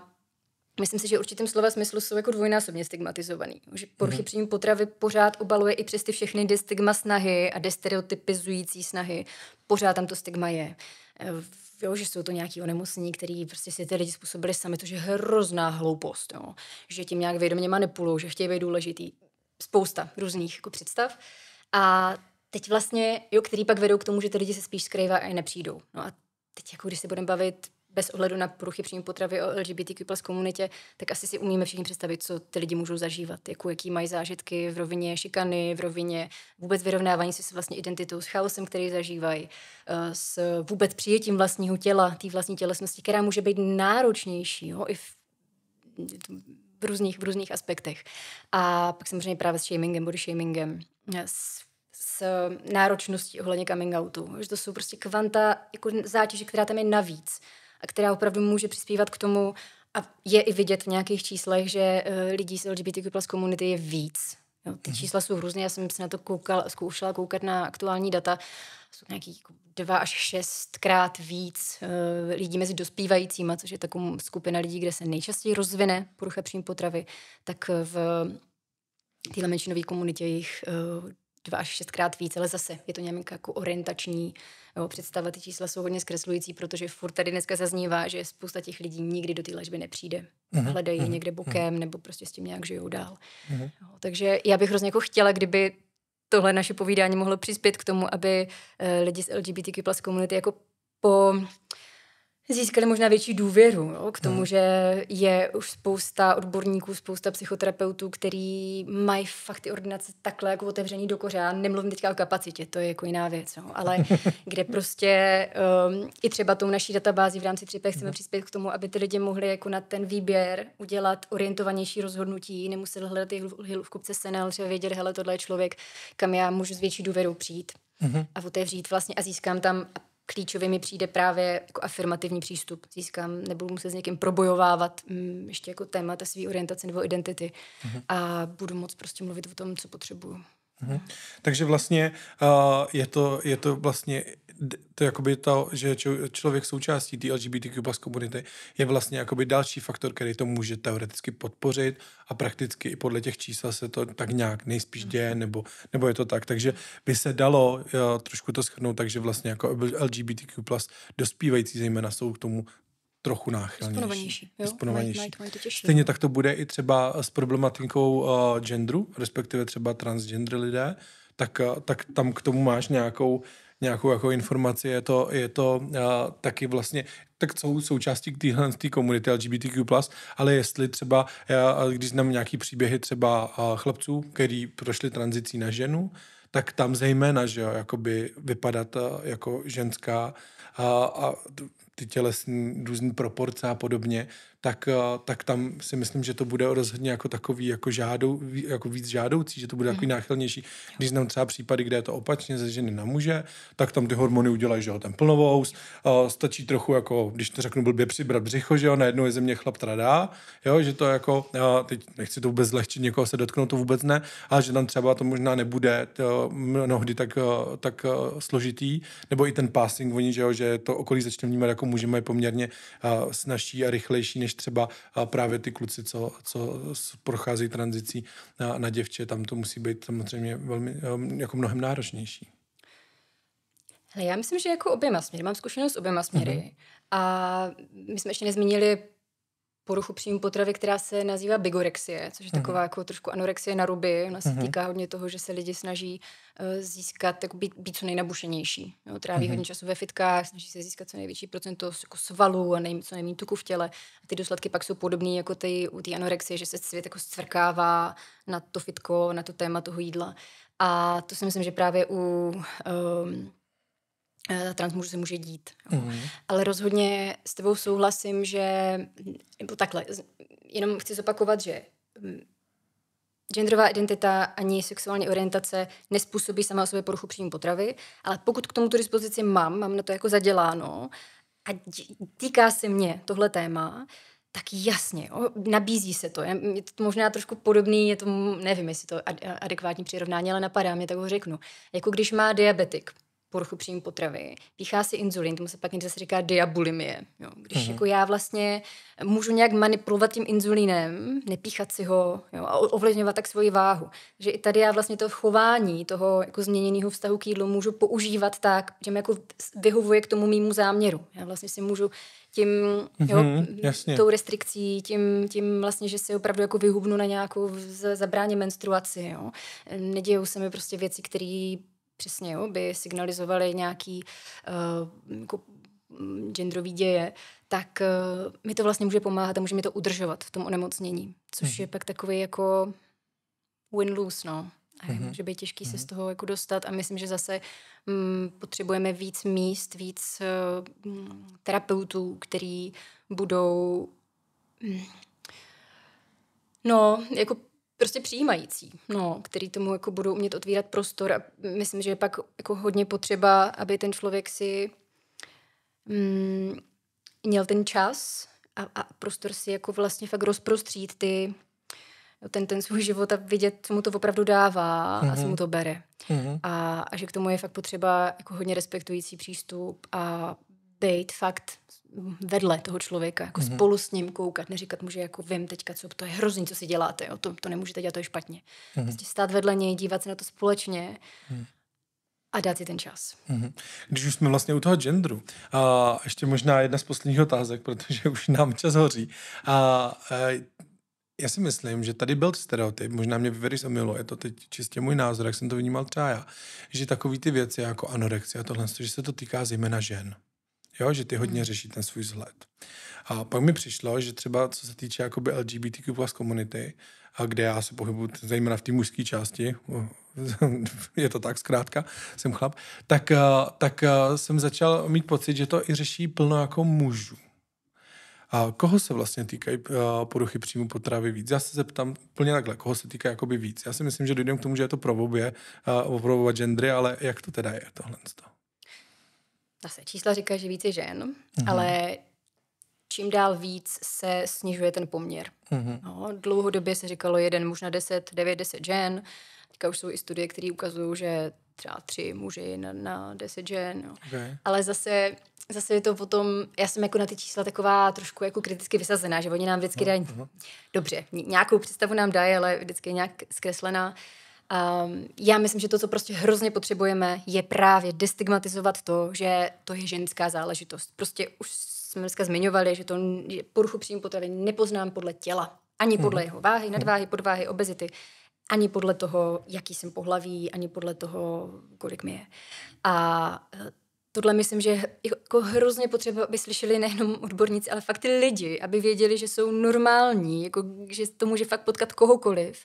Myslím si, že určitým slova smyslu jsou jako dvojnásobně stigmatizovaný. Že poruchy mm-hmm. příjmu potravy pořád obaluje i přes ty všechny destigma snahy a destereotypizující snahy. Pořád tam to stigma je. Eh, jo, že jsou to nějaký onemocnění, který prostě si ty lidi způsobili sami, to je hrozná hloupost. Jo. No. Že tím nějak vědomě manipulují, že chtějí být důležitý. Spousta různých jako představ. A teď vlastně, jo, který pak vedou k tomu, že ty lidi se spíš skrývají a nepřijdou. No a teď jako když se budeme bavit bez ohledu na poruchy příjmu potravy o LGBTQ plus komunitě, tak asi si umíme všichni představit, co ty lidi můžou zažívat, jako, jaký mají zážitky v rovině šikany, v rovině vůbec vyrovnávání se s vlastní identitou, s chaosem, který zažívají, eh, s vůbec přijetím vlastního těla, té vlastní tělesnosti, která může být náročnější, jo, i v v různých, v různých aspektech. A pak samozřejmě právě s shamingem, body shamingem, s, s náročností ohledně coming outu. Že to jsou prostě kvanta jako zátěže, která tam je navíc a která opravdu může přispívat k tomu, a je i vidět v nějakých číslech, že eh, lidí z LGBTQ plus komunity je víc. Jo, ty mm-hmm. čísla jsou různé, já jsem se na to koukal, zkoušela koukat na aktuální data. Jsou nějaký jako dva až šestkrát víc uh, lidí mezi dospívajícíma, což je taková skupina lidí, kde se nejčastěji rozvine porucha přím potravy, tak v téhle menšinové komunitě jich uh, dva až šestkrát víc, ale zase je to nějak jako orientační jo, představa. Ty čísla jsou hodně zkreslující, protože furt tady dneska zaznívá, že spousta těch lidí nikdy do té léčby nepřijde. Uh-huh. Hledají uh-huh. někde mhm. bokem nebo prostě s tím nějak žijou dál. Uh-huh. Jo, takže já bych hrozně jako chtěla, kdyby tohle naše povídání mohlo přispět k tomu, aby eh, lidi z LGBTQ plus komunity jako po získali možná větší důvěru jo, k tomu, hmm. že je už spousta odborníků, spousta psychoterapeutů, který mají fakt ty ordinace takhle jako otevřený do koře. Já nemluvím teďka o kapacitě, to je jako jiná věc, no, ale kde prostě um, i třeba tou naší databází v rámci třípech chceme hmm. přispět k tomu, aby ty lidi mohli jako na ten výběr udělat orientovanější rozhodnutí, nemuseli hledat hlu- v kupce senel, že vědět, hele, tohle je člověk, kam já můžu s větší důvěrou přijít hmm a otevřít vlastně a získám tam klíčový mi přijde právě jako afirmativní přístup. Získám, nebudu muset s někým probojovávat m, mm, ještě jako témata své orientace nebo identity mm-hmm. a budu moc prostě mluvit o tom, co potřebuju. Mm-hmm. Takže vlastně uh, je, to, je to vlastně to jakoby to, že člověk součástí té LGBTQ plus komunity je vlastně jakoby další faktor, který to může teoreticky podpořit a prakticky i podle těch čísel se to tak nějak nejspíš děje, mhm. nebo, nebo je to tak. Takže by se dalo jo, trošku to schrnout, takže vlastně jako LGBTQ plus dospívající zejména jsou k tomu trochu náchylnější. Sponovanější. Stejně no. tak to bude i třeba s problematikou uh, genderu, respektive třeba transgender lidé, tak, uh, tak tam k tomu máš nějakou nějakou jako informaci, je to, je to uh, taky vlastně, tak jsou součástí téhle té komunity LGBTQ+, ale jestli třeba, já, eh, když znám nějaký příběhy třeba uh, chlapců, který prošli tranzicí na ženu, tak tam zejména, že jo, jakoby vypadat uh, jako ženská a, a ty tělesní různý proporce a podobně, tak, eh, tak tam si myslím, že to bude rozhodně jako takový jako, žádou, jako víc žádoucí, že to bude takový mm. náchylnější. Když znám třeba případy, kde je to opačně ze ženy na muže, tak tam ty hormony udělají, že jo, ten plnovous, uh, stačí trochu jako, když to řeknu blbě, přibrat břicho, že jo, najednou je ze mě chlap tradá, jo, že to jako, uh, teď nechci to vůbec zlehčit, někoho se dotknout, to vůbec ne, ale že tam třeba to možná nebude to mnohdy tak, uh, tak uh, složitý, nebo i ten passing, oni, že jo, že to okolí začne vnímat jako můžeme mají poměrně uh, snažší a rychlejší než než třeba právě ty kluci, co, co prochází tranzicí na, na děvče, tam to musí být samozřejmě velmi, ehm, jako mnohem náročnější. Hele, já myslím, že jako oběma směry. Mám zkušenost oběma směry. Mm-hmm. A my jsme ještě nezmínili poruchu příjmu potravy, která se nazývá bigorexie, což je mhm. taková jako trošku anorexie na ruby. Ona se mm. týká hodně toho, že se lidi snaží uh, získat, jako být, být co nejnabušenější. Jo, tráví mm. hodně času ve fitkách, snaží se získat co největší procento jako svalů a nej, co nejméně tuku v těle. A ty důsledky pak jsou podobné jako ty, u té anorexie, že se svět jako stvrkává na to fitko, na to téma toho jídla. A to si myslím, že právě u um, Eh, transmuž se může dít. Mm. Ale rozhodně s tebou souhlasím, že, nebo takhle, jenom chci zopakovat, že mm, genderová identita ani sexuální orientace nespůsobí sama o sobě poruchu příjmu potravy, ale pokud k tomu tu dispozici mám, mám na to jako zaděláno a týká se mě tohle téma, tak jasně, jo, nabízí se to. Je to možná trošku podobný, je to, nevím, jestli to adekvátní přirovnání, ale napadá mě, tak ho řeknu. Jako když má diabetik poruchu příjmu potravy, píchá si inzulin, tomu se pak něco říká diabulimie. Jo, když mm-hmm. jako já vlastně můžu nějak manipulovat tím inzulinem, nepíchat si ho jo, a ovlivňovat tak svoji váhu. Že i tady já vlastně to chování toho jako změněného vztahu k jídlu můžu používat tak, že mi jako vyhovuje k tomu mýmu záměru. Já vlastně si můžu tím, mm-hmm, jo, mhm, jasně. tou restrikcí, tím, tím vlastně, že si opravdu jako vyhubnu na nějakou zabráně menstruaci, jo. Nedějou se mi prostě věci, které přesně, jo, by signalizovaly nějaký uh, jako mm, genderový děje, tak uh, mi to vlastně může pomáhat a může mi to udržovat v tom onemocnění, což mm-hmm. je pak takový jako win-lose, no. A je, mm-hmm. může být těžký mm-hmm. se mhm. z toho jako dostat a myslím, že zase mm, potřebujeme víc míst, víc eh, mm, terapeutů, který budou mm, no, jako prostě přijímající, no, který tomu jako budou umět otvírat prostor a myslím, že je pak jako hodně potřeba, aby ten člověk si mm, měl ten čas a, a prostor si jako vlastně fakt rozprostřít ty, ten, ten svůj život a vidět, co mu to opravdu dává mm-hmm. a co mhm. mu to bere. Mm-hmm. A, a že k tomu je fakt potřeba jako hodně respektující přístup a být fakt vedle toho člověka, jako mm-hmm. spolu s ním koukat, neříkat mu, že jako vím teďka, co to je hrozný, co si děláte, jo, to, to nemůžete dělat, to je špatně. Mm-hmm. Prostě stát vedle něj, dívat se na to společně mm-hmm. a dát si ten čas. Mm-hmm. Když už jsme vlastně u toho genderu, a ještě možná jedna z posledních otázek, protože už nám čas hoří. A, a e, já si myslím, že tady byl stereotyp, možná mě vyvedli z omilu, je to teď čistě můj názor, jak jsem to vnímal třeba já, že takový ty věci jako anorexie a tohle, že se to týká zejména žen. Jo, že ty hodně řeší ten svůj vzhled. A pak mi přišlo, že třeba co se týče jakoby LGBTQ plus komunity, a kde já se pohybuju zejména v té mužské části, je to tak zkrátka, jsem chlap, tak, eh, tak eh, jsem začal mít pocit, že to i řeší plno jako mužů. A koho se vlastně týkají eh, poruchy příjmu potravy víc? Já se zeptám úplně takhle, koho se týká jakoby víc. Já si myslím, že dojdeme k tomu, že je to pro obě, pro obě gendry, ale jak to teda je tohle? zase čísla říkají, že více žen, mm-hmm. ale čím dál víc se snižuje ten poměr. Mm-hmm. No, dlouhodobě se říkalo jeden muž na 10, 9, 10 žen. Teďka už jsou i studie, které ukazují, že třeba tři muži na, na 10 žen. No. Okay. Ale zase zase je to potom, já jsem jako na ty čísla taková trošku jako kriticky vysazená, že oni nám vždycky no, dají, uh-huh. dobře, nějakou představu nám dají, ale vždycky je nějak zkreslená. Um, já myslím, že to, co prostě hrozně potřebujeme, je právě destigmatizovat to, že to je ženská záležitost. Prostě už jsme dneska zmiňovali, že to poruchu příjmu potravy nepoznám podle těla. Ani podle mhm. jeho váhy, nadváhy, podváhy, obezity. Ani podle toho, jaký jsem pohlaví, ani podle toho, kolik mi je. A eh, tohle myslím, že je jako hrozně potřeba, aby slyšeli nejenom odborníci, ale fakt ty lidi, aby věděli, že jsou normální, jako, že to může fakt potkat kohokoliv.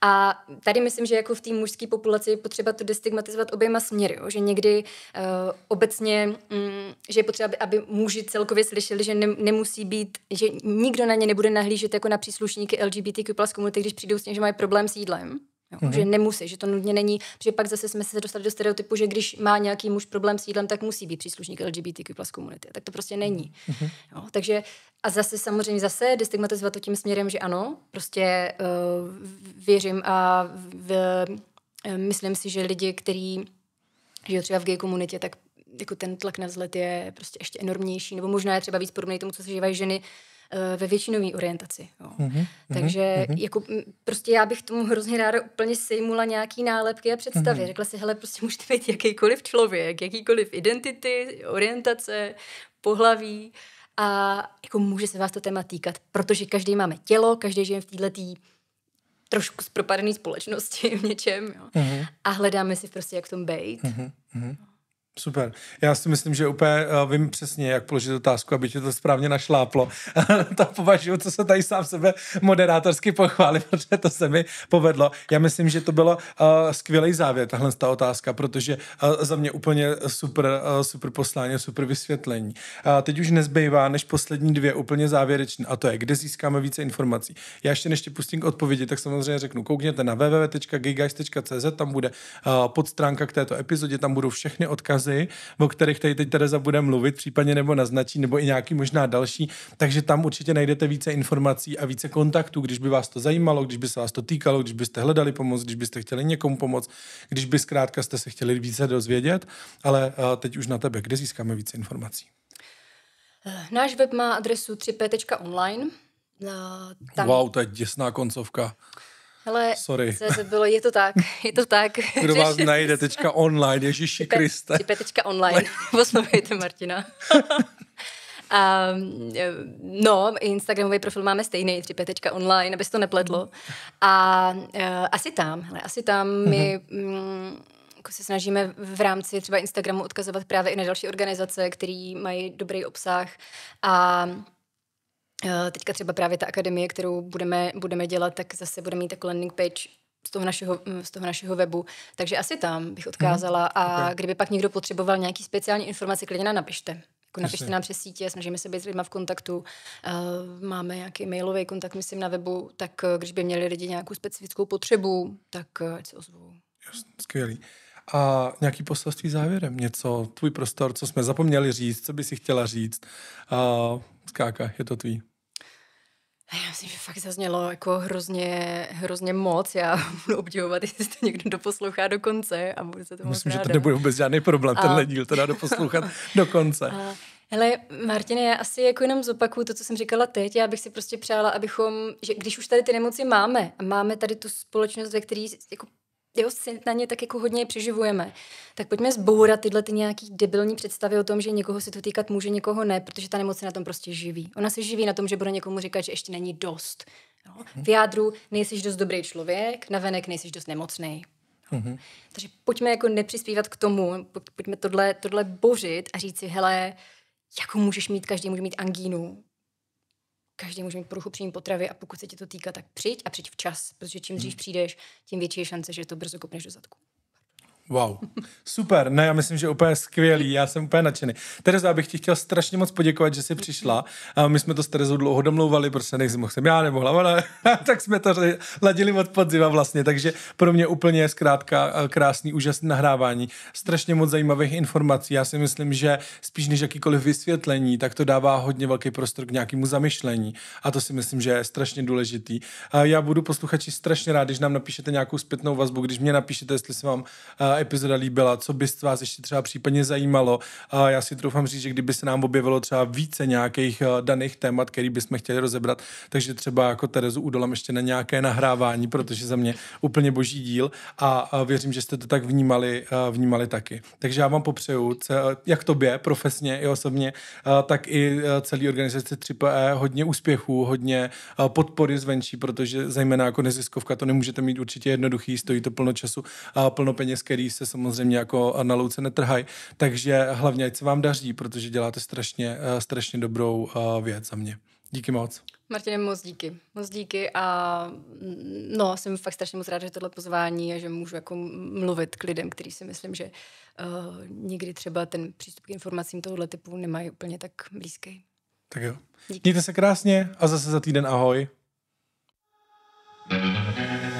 A tady myslím, že jako v té mužské populaci je potřeba to destigmatizovat oběma směry, jo? že někdy uh, obecně, mm, že je potřeba, aby, aby muži celkově slyšeli, že ne, nemusí být, že nikdo na ně nebude nahlížet jako na příslušníky LGBTQ plus komunity, když přijdou s tím, že mají problém s jídlem Jo, no, mm-hmm. Že nemusí, že to nutně není, že pak zase jsme se dostali do stereotypu, že když má nějaký muž problém s jídlem, tak musí být příslušník LGBTQ plus komunity. Tak to prostě není. Mm-hmm. Jo, takže a zase samozřejmě zase destigmatizovat to tím směrem, že ano, prostě uh, věřím a v, uh, myslím si, že lidi, kteří žijou třeba v gay komunitě, tak jako ten tlak na vzlet je prostě ještě enormnější, nebo možná je třeba víc podobný tomu, co se žívají ženy, Eh, ve většinové orientaci. Jo. Mm-hmm, Takže mm-hmm. jako prostě já bych tomu hrozně ráda úplně sejmula nějaký nálepky a představy. Mm-hmm. Řekla si, hele, prostě můžete být jakýkoliv člověk, jakýkoliv identity, orientace, pohlaví a jako může se vás to téma týkat, protože každý máme tělo, každý žijeme v této trošku zpropadené společnosti v něčem jo. Mm-hmm. a hledáme si prostě, jak v tom být. Mm-hmm. Super. Já si myslím, že úplně uh, vím přesně, jak položit otázku, aby tě to správně našláplo. to považuji, co se tady sám sebe moderátorsky pochválil, protože to se mi povedlo. Já myslím, že to bylo uh, eh, skvělý závěr, tahle ta otázka, protože uh, za mě úplně super, uh, super poslání, super vysvětlení. Uh, teď už nezbývá než poslední dvě úplně závěrečné, a to je, kde získáme více informací. Já ještě než tě pustím k odpovědi, tak samozřejmě řeknu, koukněte na www.gigas.cz, tam bude uh, podstránka k této epizodě, tam budou všechny odkazy dotazy, o kterých tady teď Tereza bude mluvit, případně nebo naznačí, nebo i nějaký možná další. Takže tam určitě najdete více informací a více kontaktů, když by vás to zajímalo, když by se vás to týkalo, když byste hledali pomoc, když byste chtěli někomu pomoct, když by zkrátka jste se chtěli více dozvědět. Ale eh, teď už na tebe, kde získáme více informací? Eh, náš web má adresu 3p.online. Eh, tam... Wow, to je děsná koncovka. Hele, Sorry. bylo, je to tak, je to tak. Kdo vás najde teďka online, Ježíši Type, Kriste. Type teďka online, poslouchejte Martina. A, eh, no, Instagramový profil máme stejný, 3 online, aby se to nepletlo. A uh, asi tam, hele, asi tam my mhm. mm, jako se snažíme v rámci třeba Instagramu odkazovat právě i na další organizace, které mají dobrý obsah a Eh, teďka třeba právě ta akademie, kterou budeme, budeme dělat, tak zase budeme mít takovou landing page z toho, našeho, mm, z toho našeho webu. Takže asi tam bych mhm. odkázala. Hmm. A okay. kdyby pak někdo potřeboval nějaký speciální informace, klidně nám napište. Jako napište nám přes sítě, snažíme se být s lidmi v kontaktu. Eh, máme nějaký mailový kontakt, myslím, na webu. Tak eh, když by měli lidi nějakou specifickou potřebu, tak ať se ozvou. Jasně, skvělý. A nějaký poselství závěrem, něco, tvůj prostor, co jsme zapomněli říct, co by si chtěla říct. Uh, skáka, je to tvý. Já myslím, že fakt zaznělo jako hrozně, hrozně moc. Já budu obdivovat, jestli to někdo doposlouchá do konce a se to Myslím, že to nebude vůbec žádný problém, a... tenhle díl to dá doposlouchat do konce. A... Hele, Martine, já asi jako jenom zopakuju to, co jsem říkala teď. Já bych si prostě přála, abychom, že když už tady ty nemoci máme a máme tady tu společnost, ve které jako jo, si na ně tak jako hodně přeživujeme. Tak pojďme zbourat tyhle ty nějaký debilní představy o tom, že někoho se to týkat může, někoho ne, protože ta nemoc se na tom prostě živí. Ona se živí na tom, že bude někomu říkat, že ještě není dost. Jo? Mhm. V jádru nejsi dost dobrý člověk, navenek nejsi dost nemocný. Mm-hmm. Takže pojďme jako nepřispívat k tomu, pojďme tohle, tohle bořit a říct si, hele, jako můžeš mít, každý může mít angínu, každý může mít poruchu příjmu potravy a pokud se ti to týká, tak přijď a přijď včas, protože čím dřív hmm. přijdeš, tím větší je šance, že to brzo kopneš do zadku. Wow, super. Ne, já myslím, že úplně skvělý, já jsem úplně nadšený. Tereza, abych ti chtěl strašně moc poděkovat, že jsi přišla. A my jsme to s Terezou dlouho domlouvali, protože nejsem mohl jsem já nemohla, ale tak jsme to ladili od podziva vlastně. Takže pro mě úplně je zkrátka eh, krásný, úžasný nahrávání. Strašně moc zajímavých informací. Já si myslím, že spíš než jakýkoliv vysvětlení, tak to dává hodně velký prostor k nějakému zamyšlení. A to si myslím, že je strašně důležitý. A já budu posluchači strašně rád, když nám napíšete nějakou zpětnou vazbu, když mě napíšete, jestli se vám eh, epizoda líbila, co by vás ještě třeba případně zajímalo. A já si troufám říct, že kdyby se nám objevilo třeba více nějakých eh, daných témat, který bychom chtěli rozebrat, takže třeba jako Terezu udolám ještě na nějaké nahrávání, protože za mě úplně boží díl a věřím, že jste to tak vnímali, eh, vnímali taky. Takže já vám popřeju, eh, jak tobě profesně i osobně, tak i celý organizaci 3PE hodně úspěchů, hodně podpory zvenčí, protože zejména jako neziskovka to nemůžete mít určitě jednoduchý, stojí to plno času a plno peněz, který se samozřejmě jako na louce netrhají. Takže hlavně, ať se vám daří, protože děláte strašně, eh, strašně dobrou eh, věc za mě. Díky moc. Martine, moc díky. Moc díky a mm, no, jsem fakt strašně moc ráda, že tohle pozvání a že můžu jako mluvit k lidem, který si myslím, že uh, eh, nikdy třeba ten přístup k informacím tohoto typu nemají úplně tak blízký. Tak jo. Díky. Mějte se krásně a zase za týden ahoj. Mm-hmm.